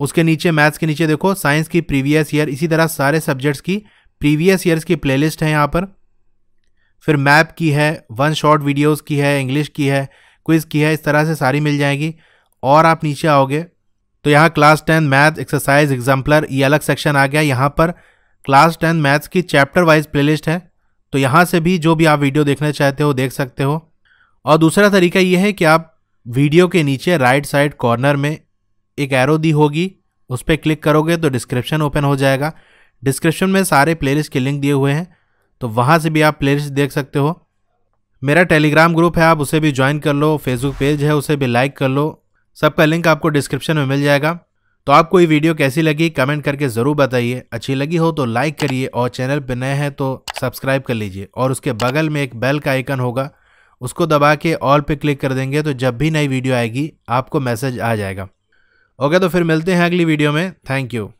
उसके नीचे मैथ्स के नीचे देखो साइंस की प्रीवियस ईयर इसी तरह सारे सब्जेक्ट्स की प्रीवियस ईयर्स की प्लेलिस्ट है यहाँ पर फिर मैप की है वन शॉर्ट वीडियोस की है इंग्लिश की है क्विज़ की है इस तरह से सारी मिल जाएगी और आप नीचे आओगे तो यहाँ class ten math exercise exemplar ये अलग सेक्शन आ गया यहाँ पर क्लास टेन मैथ्स की चैप्टर वाइज प्ले है तो यहाँ से भी जो भी आप वीडियो देखना चाहते हो देख सकते हो और दूसरा तरीका ये है कि आप वीडियो के नीचे राइट साइड कॉर्नर में एक एरो दी होगी उस पर क्लिक करोगे तो डिस्क्रिप्शन ओपन हो जाएगा डिस्क्रिप्शन में सारे प्लेलिस्ट के लिंक दिए हुए हैं तो वहाँ से भी आप प्लेलिस्ट देख सकते हो मेरा टेलीग्राम ग्रुप है आप उसे भी ज्वाइन कर लो फेसबुक पेज है उसे भी लाइक कर लो सबका लिंक आपको डिस्क्रिप्शन में मिल जाएगा तो आपको ये वीडियो कैसी लगी कमेंट करके ज़रूर बताइए अच्छी लगी हो तो लाइक करिए और चैनल पर नए हैं तो सब्सक्राइब कर लीजिए और उसके बगल में एक बेल का आइकन होगा उसको दबा के ऑल पे क्लिक कर देंगे तो जब भी नई वीडियो आएगी आपको मैसेज आ जाएगा ओके तो फिर मिलते हैं अगली वीडियो में थैंक यू